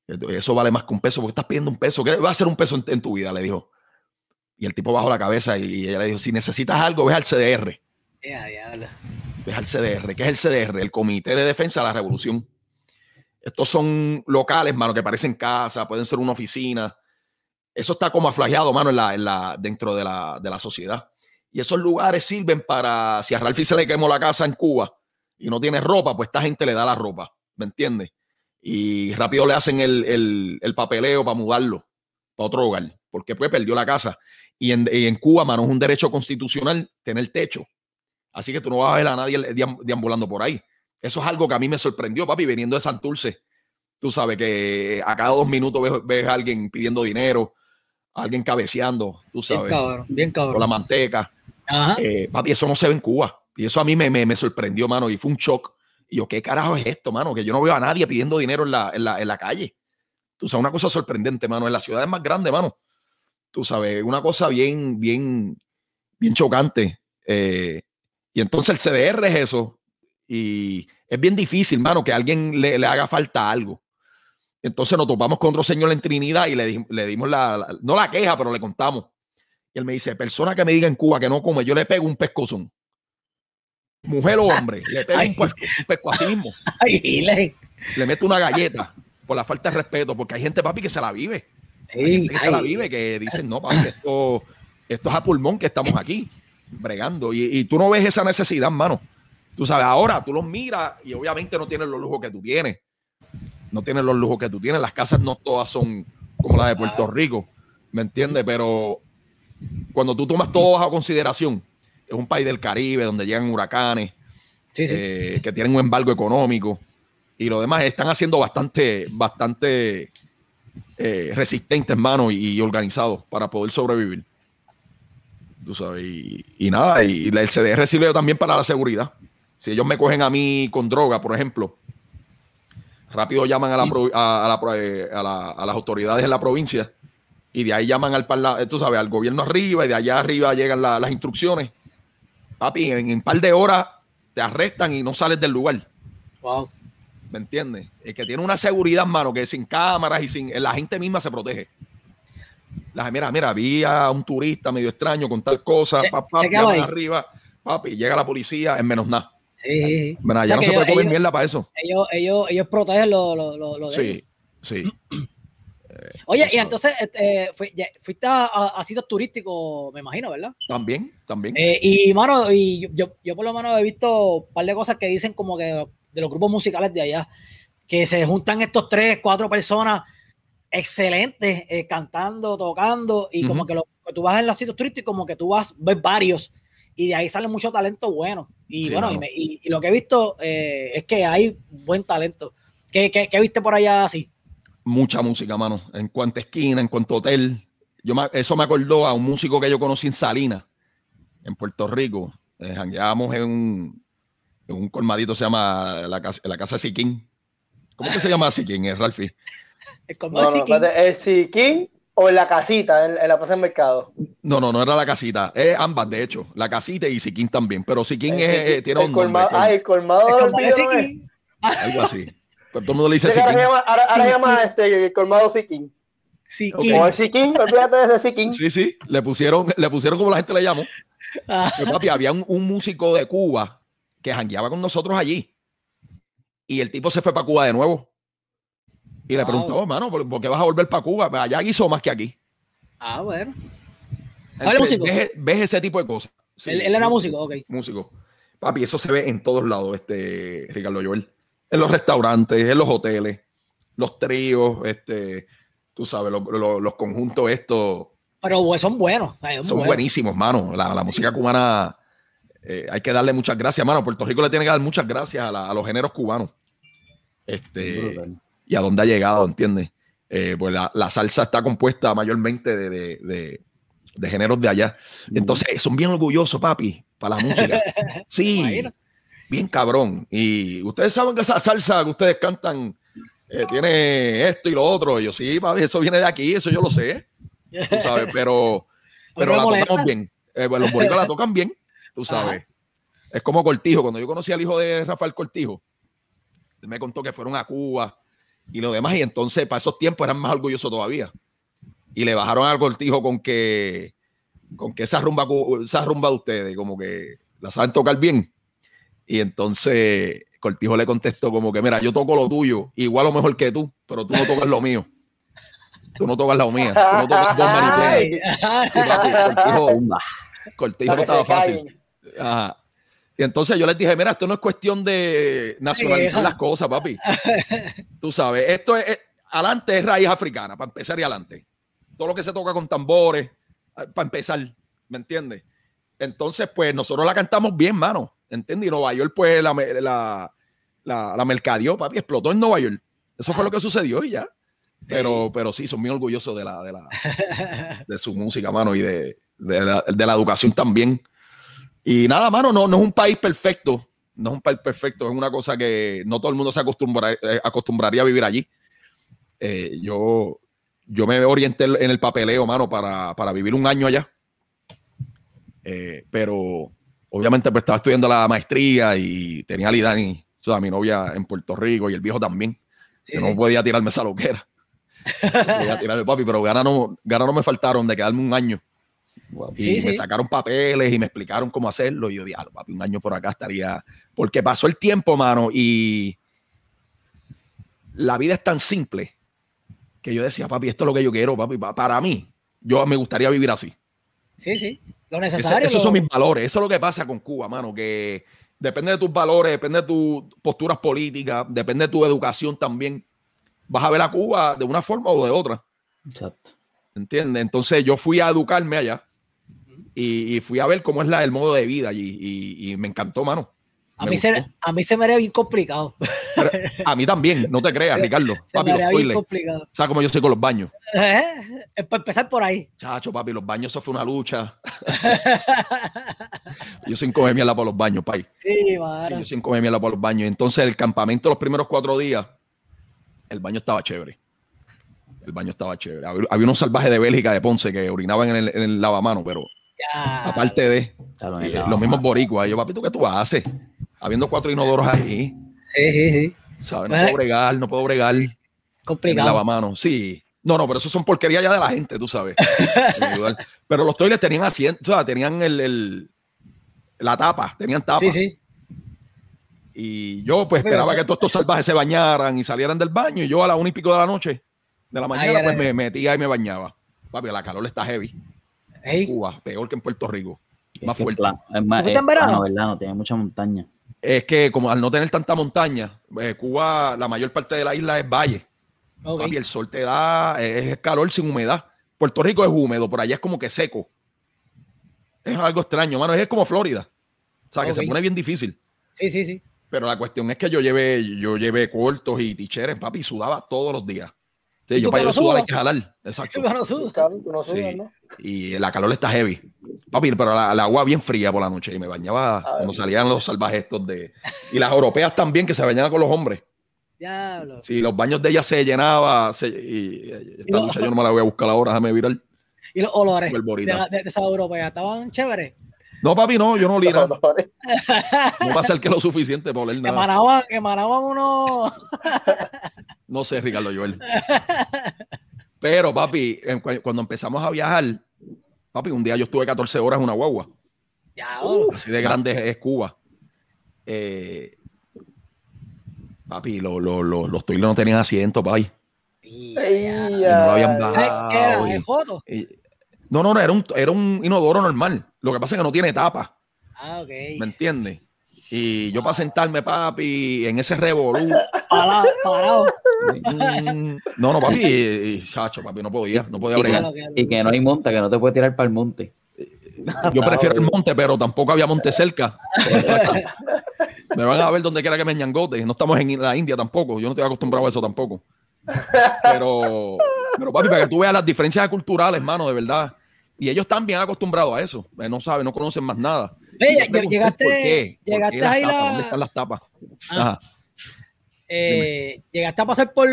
Eso vale más que un peso, porque estás pidiendo un peso. ¿Qué va a ser un peso en, tu vida? Le dijo. Y el tipo bajó la cabeza y, ella le dijo, si necesitas algo, ve al CDR. Ve al CDR. ¿Qué es el CDR? El Comité de Defensa de la Revolución. Estos son locales, mano, que parecen casas, pueden ser una oficina. Eso está como aflajeado, mano, la, dentro de la sociedad. Y esos lugares sirven para, si a Ralphie se le quemó la casa en Cuba y no tiene ropa, pues esta gente le da la ropa, ¿me entiendes? Y rápido le hacen el, papeleo para mudarlo para otro hogar, porque pues perdió la casa. Y en, Cuba, mano, es un derecho constitucional tener techo. Así que tú no vas a ver a nadie deambulando por ahí. Eso es algo que a mí me sorprendió, papi, viniendo de Santurce. Tú sabes que a cada dos minutos ves, a alguien pidiendo dinero, a alguien cabeceando, tú sabes. Bien cabrón, bien cabrón. Con la manteca. Eh, papi, eso no se ve en Cuba. Y eso a mí me, sorprendió, mano, y fue un shock. Y yo, ¿qué carajo es esto, mano? Que yo no veo a nadie pidiendo dinero en la, calle. Tú sabes, una cosa sorprendente, mano. En la ciudad es más grande, mano. Tú sabes, una cosa bien, bien, bien chocante. Eh, y entonces el CDR es eso. Y es bien difícil, mano, que a alguien le, haga falta algo. Entonces nos topamos con otro señor en Trinidad y le, dimos la, no la queja, pero le contamos. Y él me dice, persona que me diga en Cuba que no come, yo le pego un pescozón. Mujer o hombre, le pego pues-, un, pesco, un pesco mismo. (laughs) le. le meto una galleta por la falta de respeto, porque hay gente, papi, que se la vive. que se la vive, que dicen, no, papi, esto, es a pulmón que estamos aquí, bregando. Y, tú no ves esa necesidad, hermano. Tú sabes, ahora tú los miras y obviamente no tienen los lujos que tú tienes. No tienen los lujos que tú tienes. Las casas no todas son como las de Puerto Rico, ¿me entiendes? Pero cuando tú tomas todo a consideración, es un país del Caribe donde llegan huracanes, eh, que tienen un embargo económico y lo demás, están haciendo bastante, bastante eh, resistentes, hermano, y, organizados para poder sobrevivir. Tú sabes, y, nada, y, el CDR sirve también para la seguridad. Si ellos me cogen a mí con droga, por ejemplo, rápido llaman a, las autoridades en la provincia y de ahí llaman al eh, tú sabes, al gobierno arriba y de allá arriba llegan las instrucciones. Papi, en un par de horas te arrestan y no sales del lugar. Wow. ¿Me entiendes? El que tiene una seguridad, mano, que sin cámaras y sin. La gente misma se protege. La, mira, mira, había un turista medio extraño con tal cosa, arriba, papi, llega la policía en menos nada. Sí, ya no se puede comer mierda para eso. Ellos, protegen los... Sí, sí. (clears throat) Oye, y entonces este, eh, fuiste a, sitios turísticos, me imagino, ¿verdad? También, también. Eh, y, mano, y yo, por lo menos he visto un par de cosas que dicen como que de, los grupos musicales de allá, que se juntan estos tres, cuatro personas excelentes eh, cantando, tocando, y como que, tú vas en los sitios turísticos, como que tú vas, ver varios, y de ahí sale mucho talento bueno. Y bueno, y, lo que he visto es que hay buen talento. ¿Qué, qué viste por allá así? mucha música, mano. En cuanto a esquina, en cuanto hotel. Yo eso me acordó a un músico que yo conocí en Salinas, en Puerto Rico. Eh, en un, colmadito, se llama la, casa, la Casa Siquín. ¿Cómo que se llama Siquín, eh, es Ralfi? El no, Siquín. o la casita, en, la plaza del mercado? No, no, no era la casita. Es ambas, de hecho. La casita y Siquín también. Pero Siquín es, tiene un Algo así. Pero todo el mundo le dice Ahora, se llama este, colmado Sikin. Sikin. Sí, sí, le pusieron, le pusieron como la gente le llamó. Ah. papi, había un, músico de Cuba que jangueaba con nosotros allí. Y el tipo se fue para Cuba de nuevo. Y le ah, preguntó, hermano, ¿por, qué vas a volver para Cuba? Pues allá guiso más que aquí. Ah, bueno. Entonces, músico? Ves, ese tipo de cosas. él, él, era músico, ok. Músico. Papi, eso se ve en todos lados, este Ricardo Joel en los restaurantes, en los hoteles, los tríos, este, tú sabes, los, conjuntos estos. Pero son buenos. Eh, son, buenísimos, mano. La, música cubana, eh, hay que darle muchas gracias, mano. Puerto Rico le tiene que dar muchas gracias a, los géneros cubanos. Este, y a dónde ha llegado, ¿entiendes? Eh, pues la, salsa está compuesta mayormente de, de géneros de allá. Entonces, son bien orgullosos, papi, para la música. (laughs) Sí, bien cabrón. Y ustedes saben que esa salsa que ustedes cantan eh, tiene esto y lo otro. yo, sí, eso viene de aquí, eso yo lo sé. Tú sabes, pero, (laughs) pues pero la tocan bien. Eh, pues los boricuas la tocan bien, tú sabes. Es como Cortijo. Cuando yo conocí al hijo de Rafael Cortijo, me contó que fueron a Cuba y lo demás. Y entonces, para esos tiempos, eran más orgullosos todavía. Y le bajaron al Cortijo con que, con que esa rumba, esa rumba de ustedes, como que la saben tocar bien. Y entonces Cortijo le contestó como que, mira, yo toco lo tuyo, igual o mejor que tú, pero tú no tocas lo mío. Tú no tocas lo mío. Cortijo, Cortijo no estaba fácil. Y entonces yo les dije, mira, esto no es cuestión de nacionalizar las cosas, papi. Tú sabes, esto es, es adelante es raíz africana, para empezar y adelante. Todo lo que se toca con tambores, para empezar, ¿me entiendes? Entonces, pues nosotros la cantamos bien, mano. ¿entiendes? Y Nueva York, pues, la, la, la, papi, explotó en Nueva York. Eso fue lo que sucedió y ya. Pero, pero sí, son muy orgullosos de la, de la (laughs) de su música, mano, y de, la, educación también. Y nada, mano, no, no es un país perfecto. No es un país perfecto, es una cosa que no todo el mundo se eh, acostumbraría a vivir allí. Eh, yo, yo me orienté en el papeleo, mano, para, vivir un año allá. Eh, pero obviamente pues estaba estudiando la maestría y tenía a Lidani, o mi novia en Puerto Rico y el viejo también. yo no podía tirarme esa loquera. no (laughs) papi, pero ganas no, me faltaron de quedarme un año. Y me sacaron papeles y me explicaron cómo hacerlo. Y yo dije, ah, papi, un año por acá estaría. Porque pasó el tiempo, mano, y la vida es tan simple que yo decía, papi, esto es lo que yo quiero, papi, para mí. Yo me gustaría vivir así. Sí, sí necesario. esos son mis valores. Eso es lo que pasa con Cuba, mano, que depende de tus valores, depende de tus posturas políticas, depende de tu educación también. Vas a ver a Cuba de una forma o de otra. Exacto. ¿Entiendes? Entonces yo fui a educarme allá y, fui a ver cómo es el modo de vida y me encantó, mano. A mí, se, me haría bien complicado. a mí también, no te creas, (laughs) Ricardo. Se me haría bien complicado. O sea, como yo soy con los baños. (laughs) ¿Eh? Para empezar por ahí. Chacho, papi, los baños, eso fue una lucha. (laughs) yo sin comer mierda por los baños, pai. Sí, sí, yo sin comer mierda por los baños. Entonces, el campamento los primeros cuatro días, el baño estaba chévere. El baño estaba chévere. Había, unos salvajes de Bélgica, de Ponce, que orinaban en el, lavamano, pero aparte de... Eh, los mismos boricuas, yo, papi, ¿tú qué tú haces? habiendo cuatro inodoros ahí. Sí, sí, sí. No puedo bregar, no puedo bregar. Complicado. lavamanos, sí. No, no, pero eso son porquerías ya de la gente, tú sabes. (laughs) pero los toiles tenían asiento, o sea, tenían el, la tapa, tenían tapa. Sí, sí. Y yo pues esperaba que todos estos salvajes se bañaran y salieran del baño. Y yo a la una y pico de la noche, de la mañana, pues me metía y me bañaba. Papi, la calor está heavy. Ey. Cuba, peor que en Puerto Rico. Más fuerte. Es más, eh, verano? Ah, no, verdad, no, tiene mucha montaña es que como al no tener tanta montaña, eh, Cuba, la mayor parte de la isla es valle. Y el sol te da, eh, es calor sin humedad. Puerto Rico es húmedo, por allá es como que seco. Es algo extraño, mano. Es como Florida. O sea, que se pone bien difícil. Sí, sí, sí. Pero la cuestión es que yo llevé, yo llevé cortos y ticheres, papi, sudaba todos los días. Sí, yo para yo subo hay que jalar. Exacto. Y la calor está heavy. Papi, pero la, agua bien fría por la noche. Y me bañaba ah, cuando salían los salvajes estos de. Y las europeas también, que se bañaban con los hombres. Diablo. Sí, los baños de ellas se llenaban. y esta noche yo no me la voy a buscar ahora, déjame virar. Y los olores de, esa de esas estaban chéveres. No, papi, no, yo no olí nada. No va a ser que lo suficiente para oler nada. Que manaban, uno. no sé, Ricardo Joel. Pero, papi, cuando empezamos a viajar, papi, un día yo estuve 14 horas en una guagua. Uh, así de grande es Cuba. Eh, papi, los toiles no tenían asiento, papi. Y no habían bajado. ¿Qué era? No, no, no, era un, inodoro normal. Lo que pasa es que no tiene tapa. Ah, ok. ¿Me entiendes? Y yo para ah. sentarme, papi, en ese revolú. Parado, mm, No, no, papi, chacho, papi, no podía, no podía bregar. Y que no hay monte, que no te puedes tirar para el monte. Yo (laughs) prefiero el monte, pero tampoco había monte cerca. me van a ver donde quiera que me ñangote. No estamos en la India tampoco. Yo no estoy acostumbrado a eso tampoco. Pero, pero papi, para que tú veas las diferencias culturales, hermano, de verdad. Y ellos están bien acostumbrados a eso. Eh, no saben, no conocen más nada. llegaste, llegaste ahí ¿Dónde están las tapas? Ah. Ajá. Eh, llegaste a pasar por.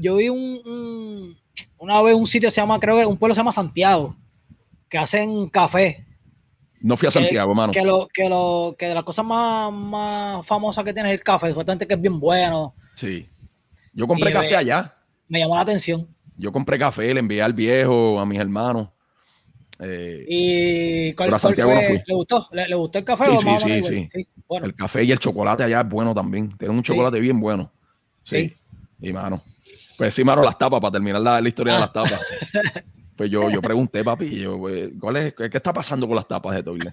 yo, vi un, Una vez un sitio se llama, creo que un pueblo se llama Santiago, que hacen café. No fui a Santiago, hermano. Que, lo, que, de las cosas más, más famosas que tiene es el café, supuestamente que es bien bueno. Sí. Yo compré café allá. Me llamó la atención. Yo compré café, le envié al viejo, a mis hermanos. Eh, ¿Y cuál, es el ¿Le gustó? ¿Le, gustó el café? sí, sí, El café y el chocolate allá es bueno también. Tienen un chocolate bien bueno. Sí. Y mano. Pues sí, mano, las tapas, para terminar la, historia de las ah. tapas. (laughs) Pues yo, yo pregunté, papi, pues, ¿qué está pasando con las tapas de Toile?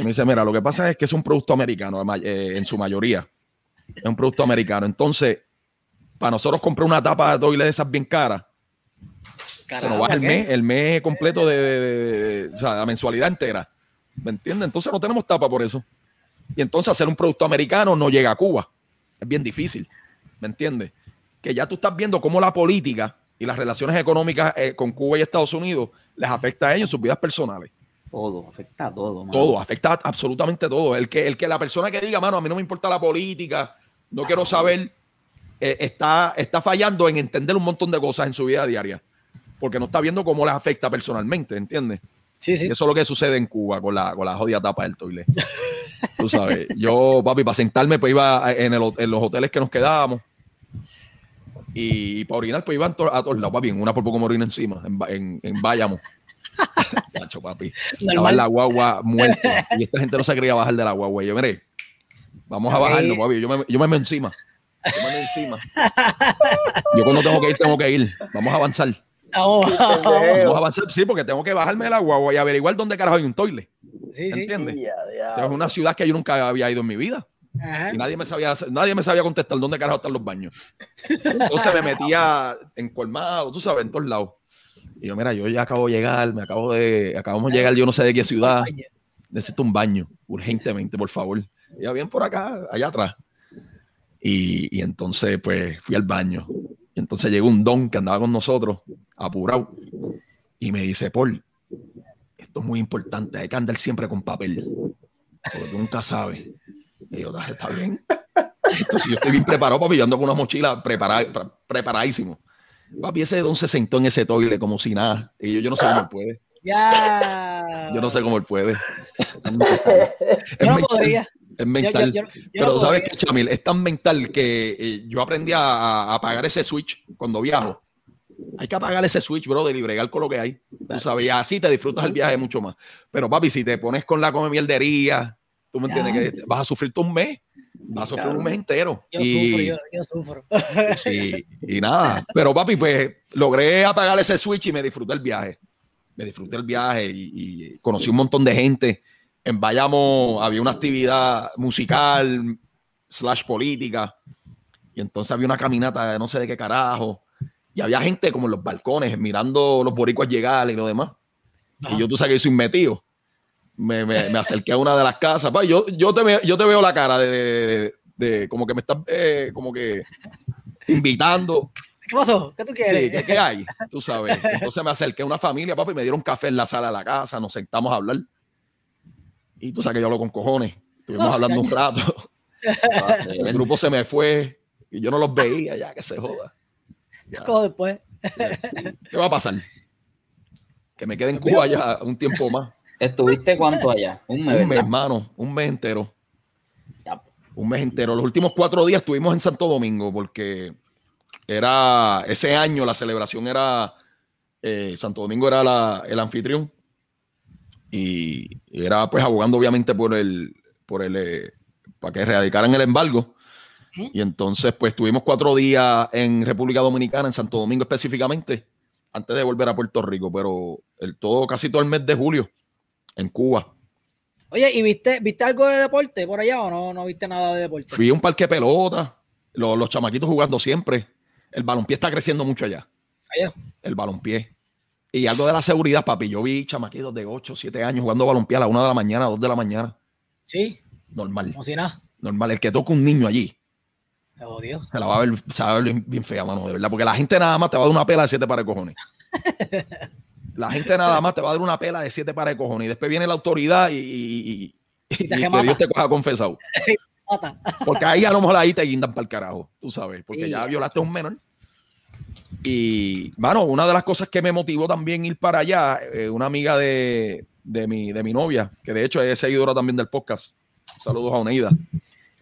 me dice, mira, lo que pasa es que es un producto americano, eh, en su mayoría. Es un producto americano. Entonces, para nosotros comprar una tapa de Toile de esas bien cara se nos baja el mes, el mes completo de, la mensualidad entera. ¿Me entiendes? Entonces no tenemos tapa por eso. Y entonces hacer un producto americano no llega a Cuba. Es bien difícil. ¿Me entiendes? Que ya tú estás viendo cómo la política y las relaciones económicas eh, con Cuba y Estados Unidos les afecta a ellos en sus vidas personales. Todo, afecta a todo. Todo, afecta absolutamente todo. El que, el que la persona que diga, mano, a mí no me importa la política, no quiero saber, eh, está, está fallando en entender un montón de cosas en su vida diaria porque no está viendo cómo les afecta personalmente, ¿entiendes? Sí, sí. Y eso es lo que sucede en Cuba con la, con la jodida tapa del toilet. (laughs) Tú sabes, yo, papi, para sentarme, pues iba en, el, en los hoteles que nos quedábamos. Y, para orinar, pues iba a todos lados, papi, en una por poco me encima, en, en, en Bayamo. (laughs) Macho, papi. Estaba la guagua muerta. Y esta gente no se quería bajar de la guagua. Y yo, mire, vamos a bajarlo, papi. Yo me, yo me encima. Yo me encima. Yo cuando tengo que ir, tengo que ir. Vamos a avanzar a (laughs) sí, porque tengo que bajarme del la guagua y averiguar dónde carajo hay un toile. Sí, sí. es una ciudad que yo nunca había ido en mi vida. Y nadie me, sabía, nadie me sabía contestar dónde carajo están los baños. Entonces me metía en colmado, tú sabes, en todos lados. Y yo, mira, yo ya acabo de llegar, me acabo de, acabamos de llegar, yo no sé de qué ciudad. Necesito un baño, urgentemente, por favor. Ya bien por acá, allá atrás. Y, y entonces, pues, fui al baño entonces llegó un don que andaba con nosotros, apurado, y me dice, Paul, esto es muy importante, hay que andar siempre con papel, porque nunca sabes. Y yo, está bien. Entonces yo estoy bien preparado, papi, yo ando con una mochila preparada, preparadísimo. Papi, ese don se sentó en ese toile como si nada. Y yo, yo no sé cómo él puede. Yo no sé cómo él puede. no podría. Es mental. Pero sabes que, Chamil, es tan mental que eh, yo aprendí a, apagar ese switch cuando viajo. Hay que apagar ese switch, brother, de bregar con lo que hay. Tú sabes, así te disfrutas el viaje mucho más. Pero, papi, si te pones con la come mierdería, tú me entiendes, que vas a sufrir todo un mes. Vas a sufrir un mes entero. Yo y, sufro, yo, sufro. y nada. Pero, papi, pues logré apagar ese switch y me disfruté el viaje. Me disfruté el viaje y, y conocí un montón de gente en Bayamo había una actividad musical, slash política, y entonces había una caminata de no sé de qué carajo, y había gente como en los balcones mirando los boricuas llegar y lo demás. Y yo, tú sabes que soy metido. Me, me, me, acerqué a una de las casas. Pues, yo, yo, te, yo te veo la cara de, de, como que me estás eh, como que invitando. ¿Qué pasó? ¿Qué tú quieres? ¿qué, hay? Tú sabes. Entonces me acerqué a una familia, papá, y me dieron café en la sala de la casa. Nos sentamos a hablar. Y tú sabes que yo lo con cojones. Estuvimos hablando un rato. (laughs) el grupo se me fue y yo no los veía, ya que se joda. después? ¿Qué va a pasar? Que me quede en pues Cuba ya un tiempo más. ¿Estuviste cuánto allá? Un mes. Un mes, hermano, un mes entero. Un mes entero. Los últimos cuatro días estuvimos en Santo Domingo porque era ese año la celebración era eh, Santo Domingo era el anfitrión y era pues abogando obviamente por el, por el, eh, para que erradicaran el embargo. Y entonces, pues tuvimos cuatro días en República Dominicana, en Santo Domingo específicamente, antes de volver a Puerto Rico, pero el todo, casi todo el mes de julio, en Cuba. Oye, ¿y viste, viste algo de deporte por allá o no, no viste nada de deporte? Fui a un parque pelota, los, los chamaquitos jugando siempre. El balompié está creciendo mucho allá. Allá. El balompié. Y algo de la seguridad, papi. Yo vi chamaquitos de 8, 7 años jugando balompié a la 1 de la mañana, 2 de la mañana. Sí. Normal. Como si nada. Normal. El que toca un niño allí. Dios. Se la va a ver, se va a ver bien fea, mano, de verdad. Porque la gente nada más te va a dar una pela de 7 para el cojones. (laughs) la gente nada más te va a dar una pela de 7 para el cojones. Y después viene la autoridad y, y, Dios te coja confesado. (laughs) Porque ahí a lo mejor ahí te guindan para el carajo, tú sabes. Porque ya violaste a un menor. Y, mano, una de las cosas que me motivó también ir para allá, eh, una amiga de, mi, de mi novia, que de hecho es seguidora también del podcast. Saludos a Unida.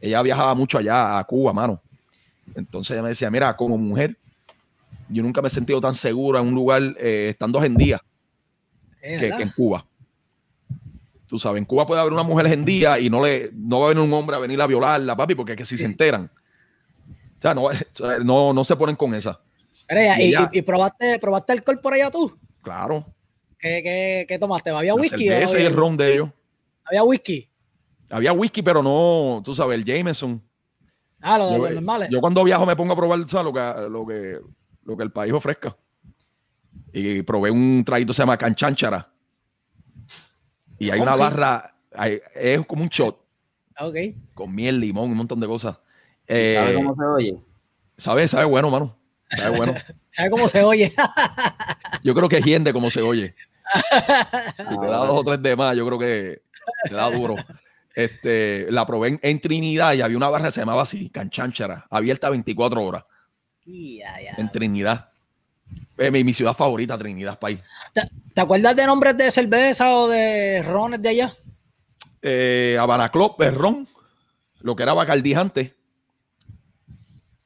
Ella viajaba mucho allá a Cuba, mano. Entonces ella me decía, mira, como mujer, yo nunca me he sentido tan segura en un lugar eh, estando en que, que, en Cuba. Tú sabes, en Cuba puede haber una mujer en día y no, le, no va a venir un hombre a venir a violarla, papi, porque es que si se enteran. O sea, no, no se ponen con esa y, probaste, probaste alcohol por allá tú. Claro. ¿Qué, tomaste? ¿Había whisky? ese es el ron de ellos. ¿Había whisky? Había whisky, pero no, tú sabes, el Jameson. Ah, lo de los normales. Yo cuando viajo me pongo a probar Lo, que, lo, que, el país ofrezca. Y probé un traguito que se llama canchanchara. Y hay una barra, es como un shot. Ah, ok. Con miel, limón, un montón de cosas. Eh, ¿Sabes cómo se oye? Sabe, sabe bueno, mano. Sabe bueno. (laughs) Sabe cómo se oye. (laughs) yo creo que hiende como se oye. Y (laughs) te da dos o tres de más, yo creo que te da duro. Este, la probé en, Trinidad y había una barra que se llamaba así, Canchanchara, abierta 24 horas. En Trinidad. Eh, mi, ciudad favorita, Trinidad País. ¿Te, acuerdas de nombres de cerveza o de rones de allá? Eh, Habana Ron, lo que era Bacardí antes.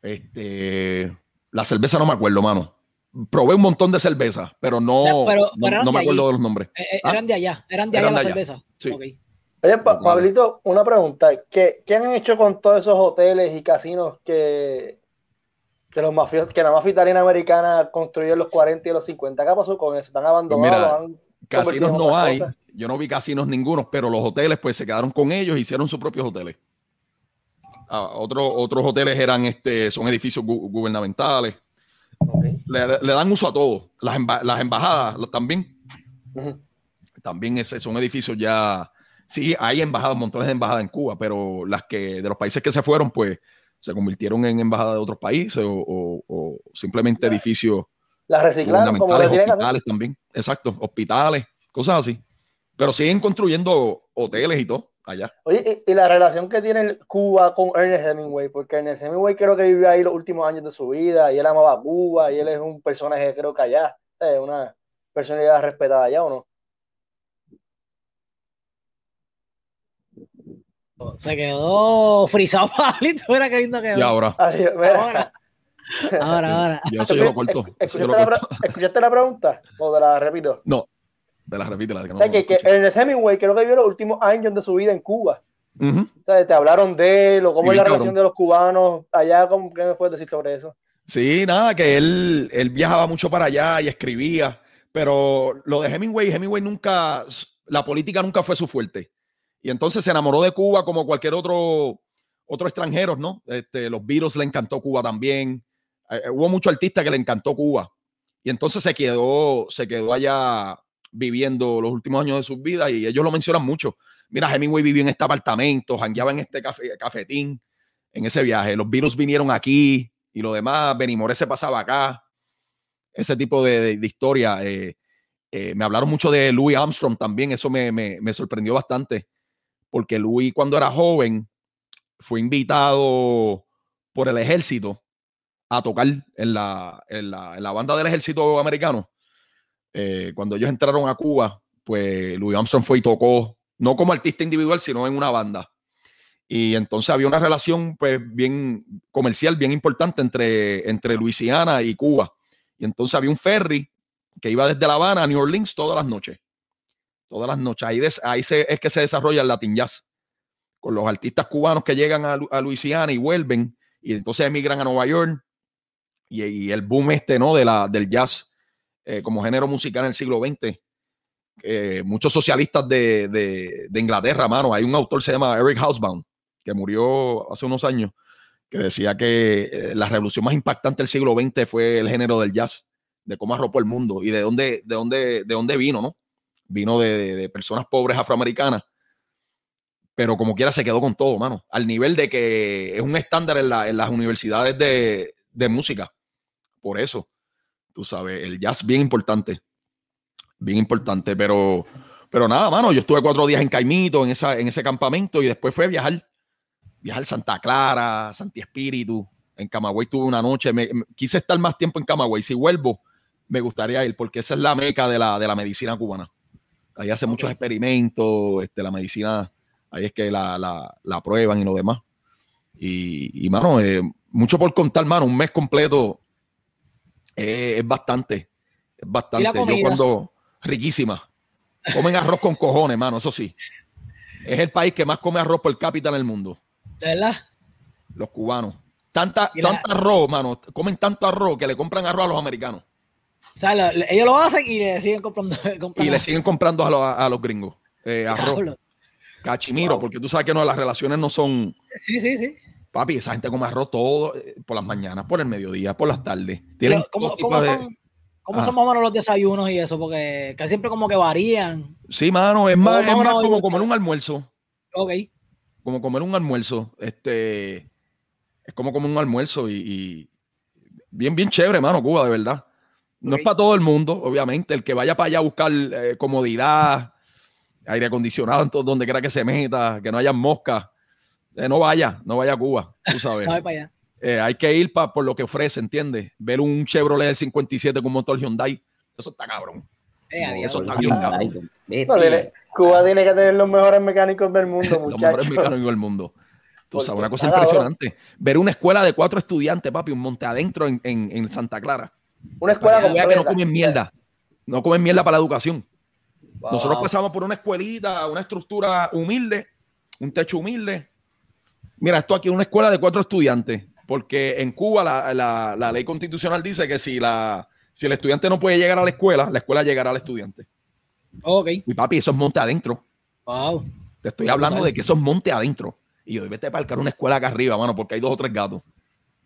Este, la cerveza no me acuerdo, mano. Probé un montón de cervezas, pero no, me acuerdo de los nombres. Eh, eh, ¿Ah? eran de allá, eran de allá las cervezas. Oye, Pablito, una pregunta. ¿Qué, ¿Qué, han hecho con todos esos hoteles y casinos que, que los que la mafia italiana americana construyó en los 40 y los 50? ¿Qué pasó con eso? ¿Están pues abandonados? casinos no hay. Yo no vi casinos ningunos, pero los hoteles pues se quedaron con ellos, hicieron sus propios hoteles. Ah, otros hoteles eran este, son edificios gubernamentales. Le, dan uso a todo. Las, las embajadas también. También es, son edificios ya. Sí, hay embajadas, montones de embajadas en Cuba, pero las que de los países que se fueron, pues se convirtieron en embajadas de otros países o, simplemente edificios. Las reciclaron como hospitales también. Exacto, hospitales, cosas así. Pero siguen construyendo hoteles y todo. Oye, y, la relación que tiene Cuba con Ernest Hemingway, porque Ernest Hemingway creo que vivió ahí los últimos años de su vida, y él amaba Cuba, y él es un personaje creo que allá, es eh, una personalidad respetada allá, ¿o no? Se quedó frisado, (laughs) Pablito. Mira qué lindo quedó. Y ahora. ahora. Ahora, ahora. Yo eso yo lo corto. Escuchaste, La, la, pregunta? ¿O te la repito? No, de las repítela. Que que, Hemingway creo que vivió los últimos años de su vida en Cuba. te hablaron de él cómo es la relación de los cubanos allá, ¿qué me puedes decir sobre eso? Sí, nada, que él, él viajaba mucho para allá y escribía, pero lo de Hemingway, Hemingway nunca, la política nunca fue su fuerte. Y entonces se enamoró de Cuba como cualquier otro, otro extranjero, ¿no? Este, los virus le encantó Cuba también. Eh, eh, hubo mucho artista que le encantó Cuba. Y entonces se quedó, se quedó allá viviendo los últimos años de sus vidas y ellos lo mencionan mucho. Mira, Hemingway vivió en este apartamento, jangueaba en este cafetín, en ese viaje. Los virus vinieron aquí y lo demás. Benimore se pasaba acá. Ese tipo de, historia. Eh, eh, me hablaron mucho de Louis Armstrong también. Eso me, sorprendió bastante. Porque Louis, cuando era joven, fue invitado por el ejército a tocar en la banda del ejército americano eh, cuando ellos entraron a Cuba, pues Louis Armstrong fue y tocó, no como artista individual, sino en una banda. Y entonces había una relación pues, bien comercial, bien importante entre, entre Luisiana y Cuba. Y entonces había un ferry que iba desde La Habana a New Orleans todas las noches. Todas las noches. Ahí, ahí es que se desarrolla el Latin Jazz. Con los artistas cubanos que llegan a, a Luisiana y vuelven. Y entonces emigran a Nueva York. Y, y el boom este, ¿no? De la, del jazz eh, como género musical en el siglo XX. Eh, muchos socialistas de, de, Inglaterra, mano. Hay un autor se llama Eric Housbaum que murió hace unos años, que decía que eh, la revolución más impactante del siglo XX fue el género del jazz, de cómo arropó el mundo y de dónde, de dónde, de dónde vino, ¿no? Vino de, personas pobres afroamericanas pero como quiera se quedó con todo, mano. Al nivel de que es un estándar en, en las universidades de, de, música. Por eso. Tú sabes, el jazz bien importante. Bien importante, pero, pero nada, mano. Yo estuve cuatro días en Caimito, en, esa, en ese campamento, y después fue a viajar. Viajar Santa Clara, Santi Espíritu. En Camagüey tuve una noche. quise estar más tiempo en Camagüey. Si vuelvo, me gustaría ir, porque esa es la meca de la, de la medicina cubana. Ahí hace muchos experimentos, este, la medicina, ahí es que la, prueban y lo demás. Y, y mano, eh, mucho por contar, mano, un mes completo eh, es bastante, es bastante. Yo cuando, riquísima. Comen arroz con cojones, mano, eso sí. Es el país que más come arroz por cápita en el mundo. verdad? Los cubanos. Tanta, tanta arroz, mano. Comen tanto arroz que le compran arroz a los americanos. O sea, ellos lo hacen y le siguen comprando. (laughs) Y le siguen comprando a, los gringos. Eh, arroz. Cachimiro, porque tú sabes que no, las relaciones no son. Sí, sí, sí. Papi, esa gente come arroz todo eh, por las mañanas, por el mediodía, por las tardes. ¿Cómo, son, más los desayunos y eso? Porque siempre como que varían. Sí, mano, es más, como comer un almuerzo. Ok. Como comer un almuerzo. Este, es como comer un almuerzo y, bien, bien chévere, mano, Cuba, de verdad. No es para todo el mundo, obviamente. El que vaya para allá a buscar eh, comodidad, aire acondicionado, donde quiera que se meta, que no haya moscas eh, no vaya, no vaya a Cuba, tú (laughs) sabes. Eh, hay que ir por lo que ofrece, ¿entiendes? Ver un Chevrolet del 57 con motor Hyundai, eso está cabrón. Eh, eso está bien cabrón. Cuba ah. tiene que tener los mejores mecánicos del mundo, (laughs) los mejores mecánicos del mundo. (laughs) Tú sabes, una cosa impresionante. Ver una escuela de cuatro estudiantes, papi, un monte adentro en, en, Santa Clara. Una escuela que no comen mierda. No comen mierda para la educación. Nosotros pasamos por una escuelita, una estructura humilde, un techo humilde, Mira, esto aquí es una escuela de cuatro estudiantes, porque en Cuba la, ley constitucional dice que si, la, si el estudiante no puede llegar a la escuela, la escuela llegará al estudiante. Oh, ok. Mi papi, eso es monte adentro. Wow. Te estoy hablando de que eso es monte adentro. Y yo, vete a parcar una escuela acá arriba, mano, porque hay dos o tres gatos.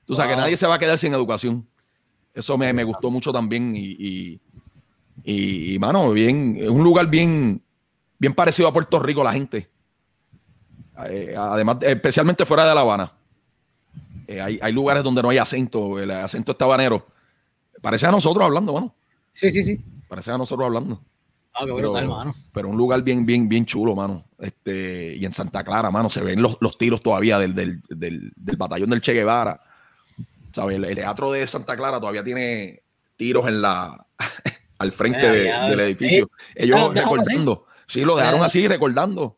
Tú sabes que nadie se va a quedar sin educación. Eso me, gustó mucho también. Y, y, mano, bien, es un lugar bien, bien parecido a Puerto Rico, la gente. Eh, además, especialmente fuera de La Habana. Eh, hay, lugares donde no hay acento, el acento está habanero. Parece a nosotros hablando, mano. Sí, sí, sí. Parece a nosotros hablando. Ah, qué pero, pero un lugar bien, bien, bien chulo, mano. Este, y en Santa Clara, mano, se ven los, tiros todavía del, batallón del Che Guevara. El, teatro de Santa Clara todavía tiene tiros en la (laughs) al frente eh, del edificio. Ellos ah, recordando. Sí, lo dejaron así, recordando.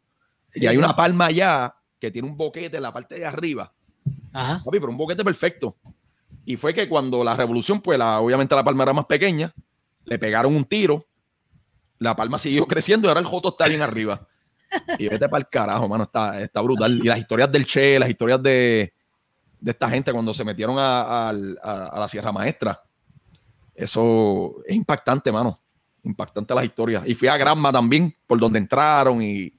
Y hay una palma allá que tiene un boquete en la parte de arriba. Ajá. Papi, pero un boquete perfecto. Y fue que cuando la revolución, pues la, obviamente la palma era más pequeña, le pegaron un tiro, la palma siguió (laughs) creciendo y ahora el joto está bien arriba. Y vete para el carajo, mano, está, está brutal. Y las historias del Che, las historias de, de esta gente cuando se metieron a, a, la Sierra Maestra, eso es impactante, mano. Impactante las historias. Y fui a Granma también, por donde entraron y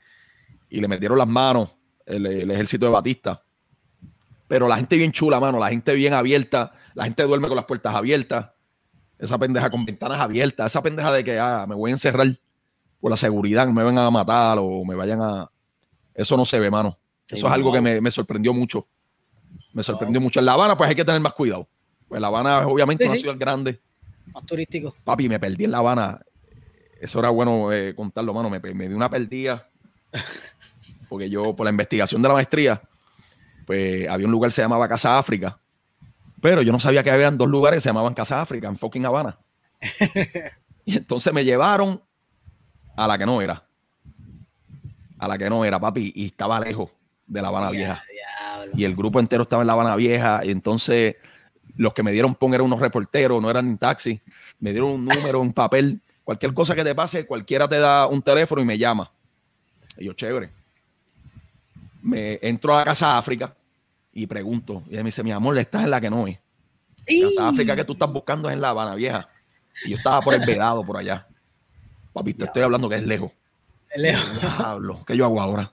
y le metieron las manos el, ejército de Batista. Pero la gente bien chula, mano, la gente bien abierta, la gente duerme con las puertas abiertas, esa pendeja con ventanas abiertas, esa pendeja de que ah, me voy a encerrar por la seguridad, me van a matar o me vayan a... Eso no se ve, mano. Eso es algo que me, sorprendió mucho. Me sorprendió mucho. En La Habana, pues hay que tener más cuidado. Pues La Habana, obviamente, una ciudad grande. Más turístico. Papi, me perdí en La Habana. Eso era bueno eh, contarlo, mano. Me, me di una perdida porque yo, por la investigación de la maestría, pues había un lugar se llamaba Casa África. Pero yo no sabía que habían dos lugares que se llamaban Casa África, en fucking Habana. (laughs) y entonces me llevaron a la que no era. A la que no era, papi. Y estaba lejos de La Habana Vieja. y el grupo entero estaba en La Habana Vieja. Y entonces los que me dieron pon eran unos reporteros, no eran ni taxi. Me dieron un número, un papel. Cualquier cosa que te pase, cualquiera te da un teléfono y me llama. Y yo, chévere. Me entro a Casa África y pregunto. Y me dice, mi amor, estás en la que no es. La Casa África que tú estás buscando es en La Habana, vieja. Y yo estaba por el vedado por allá. Papi, te estoy hablando que es lejos. Es lejos. Hablo, ¿qué yo hago ahora?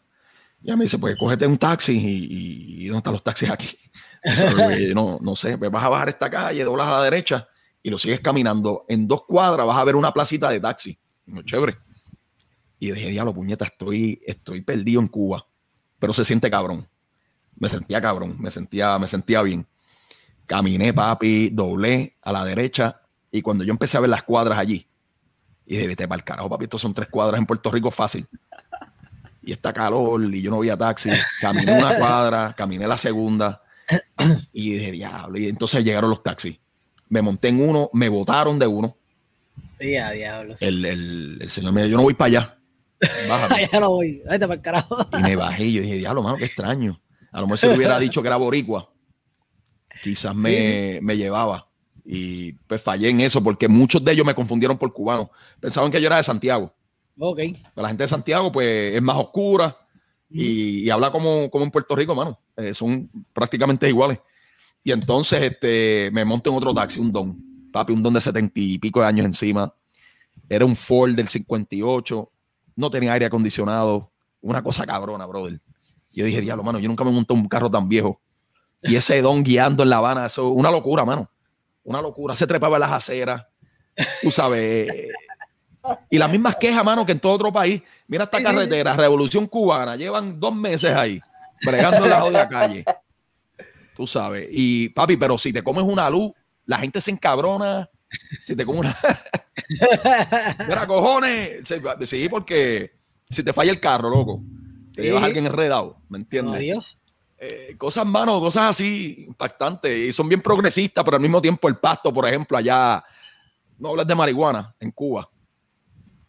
Y me dice, pues cógete un taxi y, ¿dónde están los taxis aquí? (laughs) no, sé, pues, vas a bajar esta calle, doblas a la derecha y lo sigues caminando. En dos cuadras vas a ver una placita de taxi. No, chévere. Y dije, diablo, puñeta, estoy, estoy perdido en Cuba. Pero se siente cabrón. Me sentía cabrón, me sentía, me sentía bien. Caminé, papi, doble a la derecha. Y cuando yo empecé a ver las cuadras allí, y dije, vete para el carajo, papi, estos son tres cuadras en Puerto Rico fácil. Y está calor y yo no a taxi. Caminé una cuadra, caminé la segunda. Y dije, diablo. Y entonces llegaron los taxis. Me monté en uno, me botaron de uno. diablo. El, el señor me dijo, yo no voy para allá. (laughs) Y me bajé. Y yo dije, diablo, mano, qué extraño. A lo mejor si hubiera dicho que era boricua, quizás me, llevaba. Y pues fallé en eso porque muchos de ellos me confundieron por cubano. Pensaban que yo era de Santiago. Ok. Pero la gente de Santiago, pues, es más oscura y, habla como, como en Puerto Rico, mano. Eh, son prácticamente iguales. Y entonces este, me monté en otro taxi, un don. Papi, un don de setenta y pico de años encima. Era un Ford del 58 no tenía aire acondicionado, una cosa cabrona, brother. Yo dije, diablo, mano, yo nunca me monté un carro tan viejo. Y ese don guiando en La Habana, eso una locura, mano. Una locura. Se trepaba en las aceras, tú sabes. Y las mismas quejas, mano, que en todo otro país. Mira esta carretera, Revolución Cubana, llevan dos meses ahí, bregando en la calle. Tú sabes. Y papi, pero si te comes una luz, la gente se encabrona, (laughs) Si te como una. (laughs) Mira, cojones. decidí porque si te falla el carro, loco, te llevas a alguien enredado, ¿me entiendes? Adiós. Eh, cosas, manos cosas así impactantes. Y son bien progresistas, pero al mismo tiempo el pasto, por ejemplo, allá. No hablas de marihuana en Cuba.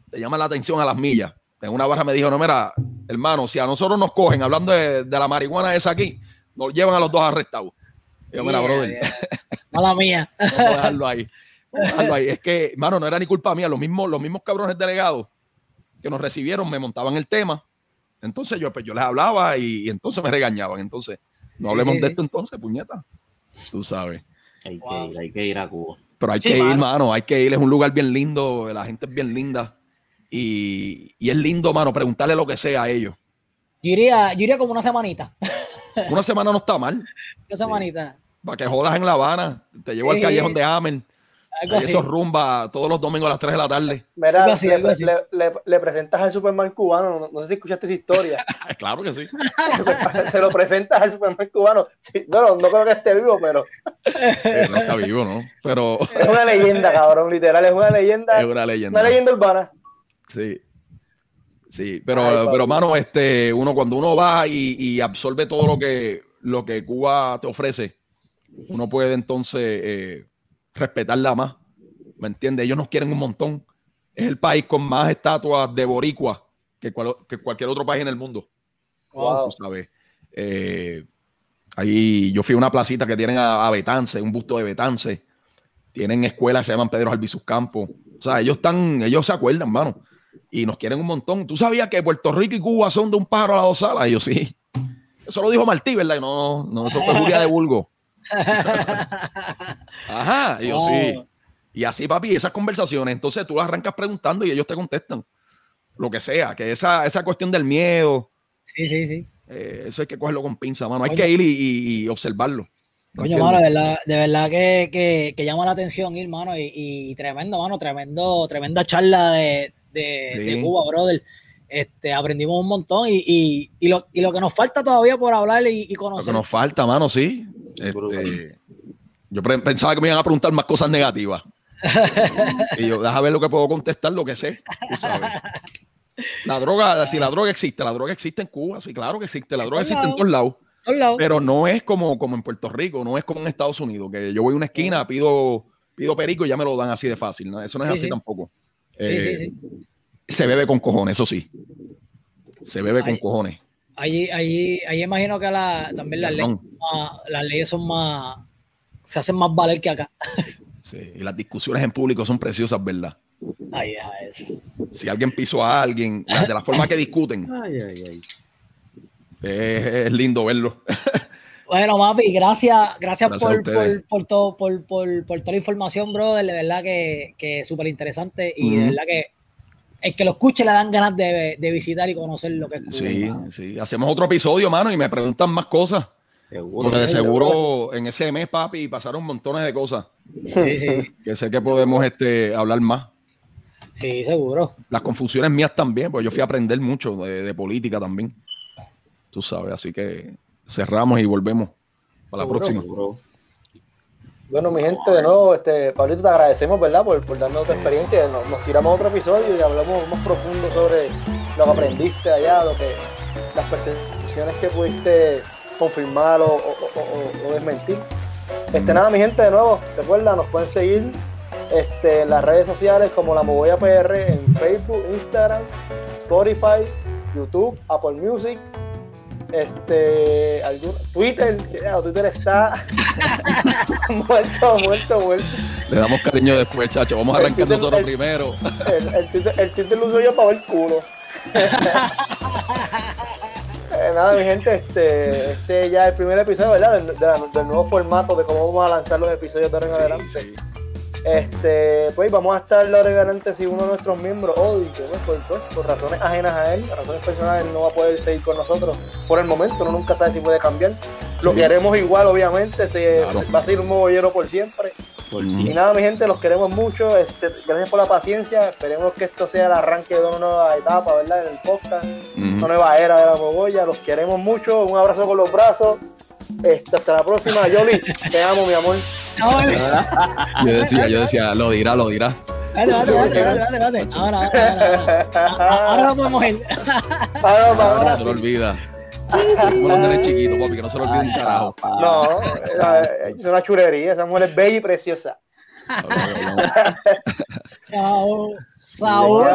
Te llama la atención a las millas. En una barra me dijo, no, mira, hermano, si a nosotros nos cogen hablando de, la marihuana esa aquí, nos llevan a los dos arrestados. Yo, mira, brother. Mala mía. (laughs) Vamos a dejarlo ahí. Es que, mano, no era ni culpa mía. Los mismos, los mismos cabrones delegados que nos recibieron me montaban el tema. Entonces yo, pues, yo les hablaba y, entonces me regañaban. Entonces, no hablemos de esto entonces, puñeta. Tú sabes. Hay que ir, hay que ir a Cuba. Pero hay que ir, mano, hay que ir. Es un lugar bien lindo, la gente es bien linda. Y, y es lindo, mano, preguntarle lo que sea a ellos. Yo iría, yo iría como una semanita. una semana no está mal. Una semanita. Para que jodas en La Habana, te llevo al callejón de Amen eso rumba todos los domingos a las 3 de la tarde. Mira, Le, presentas al Superman cubano, no, sé si escuchaste esa historia. (laughs) claro que sí. (laughs) Se lo presentas al Superman cubano. bueno, no creo que esté vivo, pero... Eh, no está vivo, ¿no? Pero... es una leyenda, cabrón, literal, es una leyenda. Es una leyenda. Una leyenda urbana. Sí. Sí, pero, hermano, pero mano, este, uno cuando uno va y, absorbe todo lo que, lo que Cuba te ofrece, uno puede entonces eh, respetarla más. ¿Me entiendes? Ellos nos quieren un montón. Es el país con más estatuas de boricua que, que cualquier otro país en el mundo. sabes. Eh, ahí yo fui a una placita que tienen a, Betance, un busto de Betance. Tienen escuelas se llaman Pedro Albizus Campos. O sea, ellos están, ellos se acuerdan, mano. Y nos quieren un montón. ¿Tú sabías que Puerto Rico y Cuba son de un pájaro a la dos alas? Y yo sí. Eso lo dijo Martí, ¿verdad? No, no, eso fue Julia de Vulgo. (laughs) Ajá, y sí. Oh. Y así, papi, esas conversaciones, entonces tú las arrancas preguntando y ellos te contestan. Lo que sea, que esa, esa cuestión del miedo. Sí, sí, sí. Eh, eso hay que cogerlo con pinza, mano. Hay que ir y, observarlo. Coño, mano, de verdad, que, llama la atención hermano y, tremendo, mano, tremendo, tremenda charla de, de, de Cuba, brother. Este, aprendimos un montón y, lo, que nos falta todavía por hablar y, conocer. Lo que nos falta, mano, sí. Este, yo pensaba que me iban a preguntar más cosas negativas. (laughs) y yo, déjame ver lo que puedo contestar, lo que sé. Tú sabes. La droga, si la droga existe, la droga existe en Cuba, sí, claro que existe, la droga existe en todos lados. Pero no es como, como en Puerto Rico, no es como en Estados Unidos, que yo voy a una esquina, pido, pido perico y ya me lo dan así de fácil. Eso no es así tampoco. Sí, sí, eh, sí se bebe con cojones, eso sí. Se bebe con cojones. Ahí, ahí, ahí imagino que también las leyes, las leyes son más, se hacen más valer que acá. (laughs) Sí, y las discusiones en público son preciosas, ¿verdad? Ay, deja eso. Si alguien piso a alguien, de la forma que discuten. (laughs) Ay, ay, ay. Es, lindo verlo. (laughs) Bueno, Mapi, gracias, gracias, por, por, toda la información, brother. De verdad que, es súper interesante y de verdad que el que lo escuche le dan ganas de, visitar y conocer lo que es Sí, sí. Hacemos otro episodio, mano, y me preguntan más cosas. Seguro. Porque de seguro en ese mes, papi, pasaron montones de cosas. Sí, sí. Que sé que podemos este, hablar más. Sí, seguro. Las confusiones mías también, porque yo fui a aprender mucho de, política también. Tú sabes, así que cerramos y volvemos para la próxima. Bueno, mi gente, de nuevo, este, Pablito, te agradecemos, ¿verdad?, por, por darnos otra experiencia. Nos, tiramos otro episodio y hablamos más profundo sobre lo que aprendiste allá, lo que las percepciones que pudiste confirmar o, o, desmentir. Este, nada, mi gente, de nuevo, recuerda, nos pueden seguir este, en las redes sociales como La Mogoya PR en Facebook, Instagram, Spotify, YouTube, Apple Music, este, Twitter, ah, Twitter está (laughs) muerto, muerto, muerto. Le damos cariño después, chacho. Vamos a arrancar nosotros primero. El, Twitter, el lo uso yo para ver culo. (laughs) Eh, nada, mi gente, este, este ya el primer episodio, ¿verdad? Del, nuevo formato de cómo vamos a lanzar los episodios de ahora en adelante. Este, pues vamos a estar la ganante si uno de nuestros miembros, odie oh, pues, por razones ajenas a él, razones personales, no va a poder seguir con nosotros por el momento, No nunca sabe si puede cambiar. Lo que haremos igual, obviamente, este, va a ser un mogollero por siempre. Por Y nada, mi gente, los queremos mucho. Este, gracias por la paciencia. Esperemos que esto sea el arranque de una nueva etapa, ¿verdad? En el podcast, una nueva era de la mogolla. Los queremos mucho. Un abrazo con los brazos. Este, hasta la próxima, Yoli. Te amo, mi amor. (laughs) yo decía, yo decía, lo dirá, lo dirá. Vale, vale, vale, vale, Ahora, ahora, ahora. Ahora lo podemos ir. Ahora, ahora. No se lo olvida. Como los nenes chiquito, papi, que no se lo olvide un carajo. No, es una chulería. Esa mujer es bella y preciosa. Ah, Saúl, (laughs) Saúl.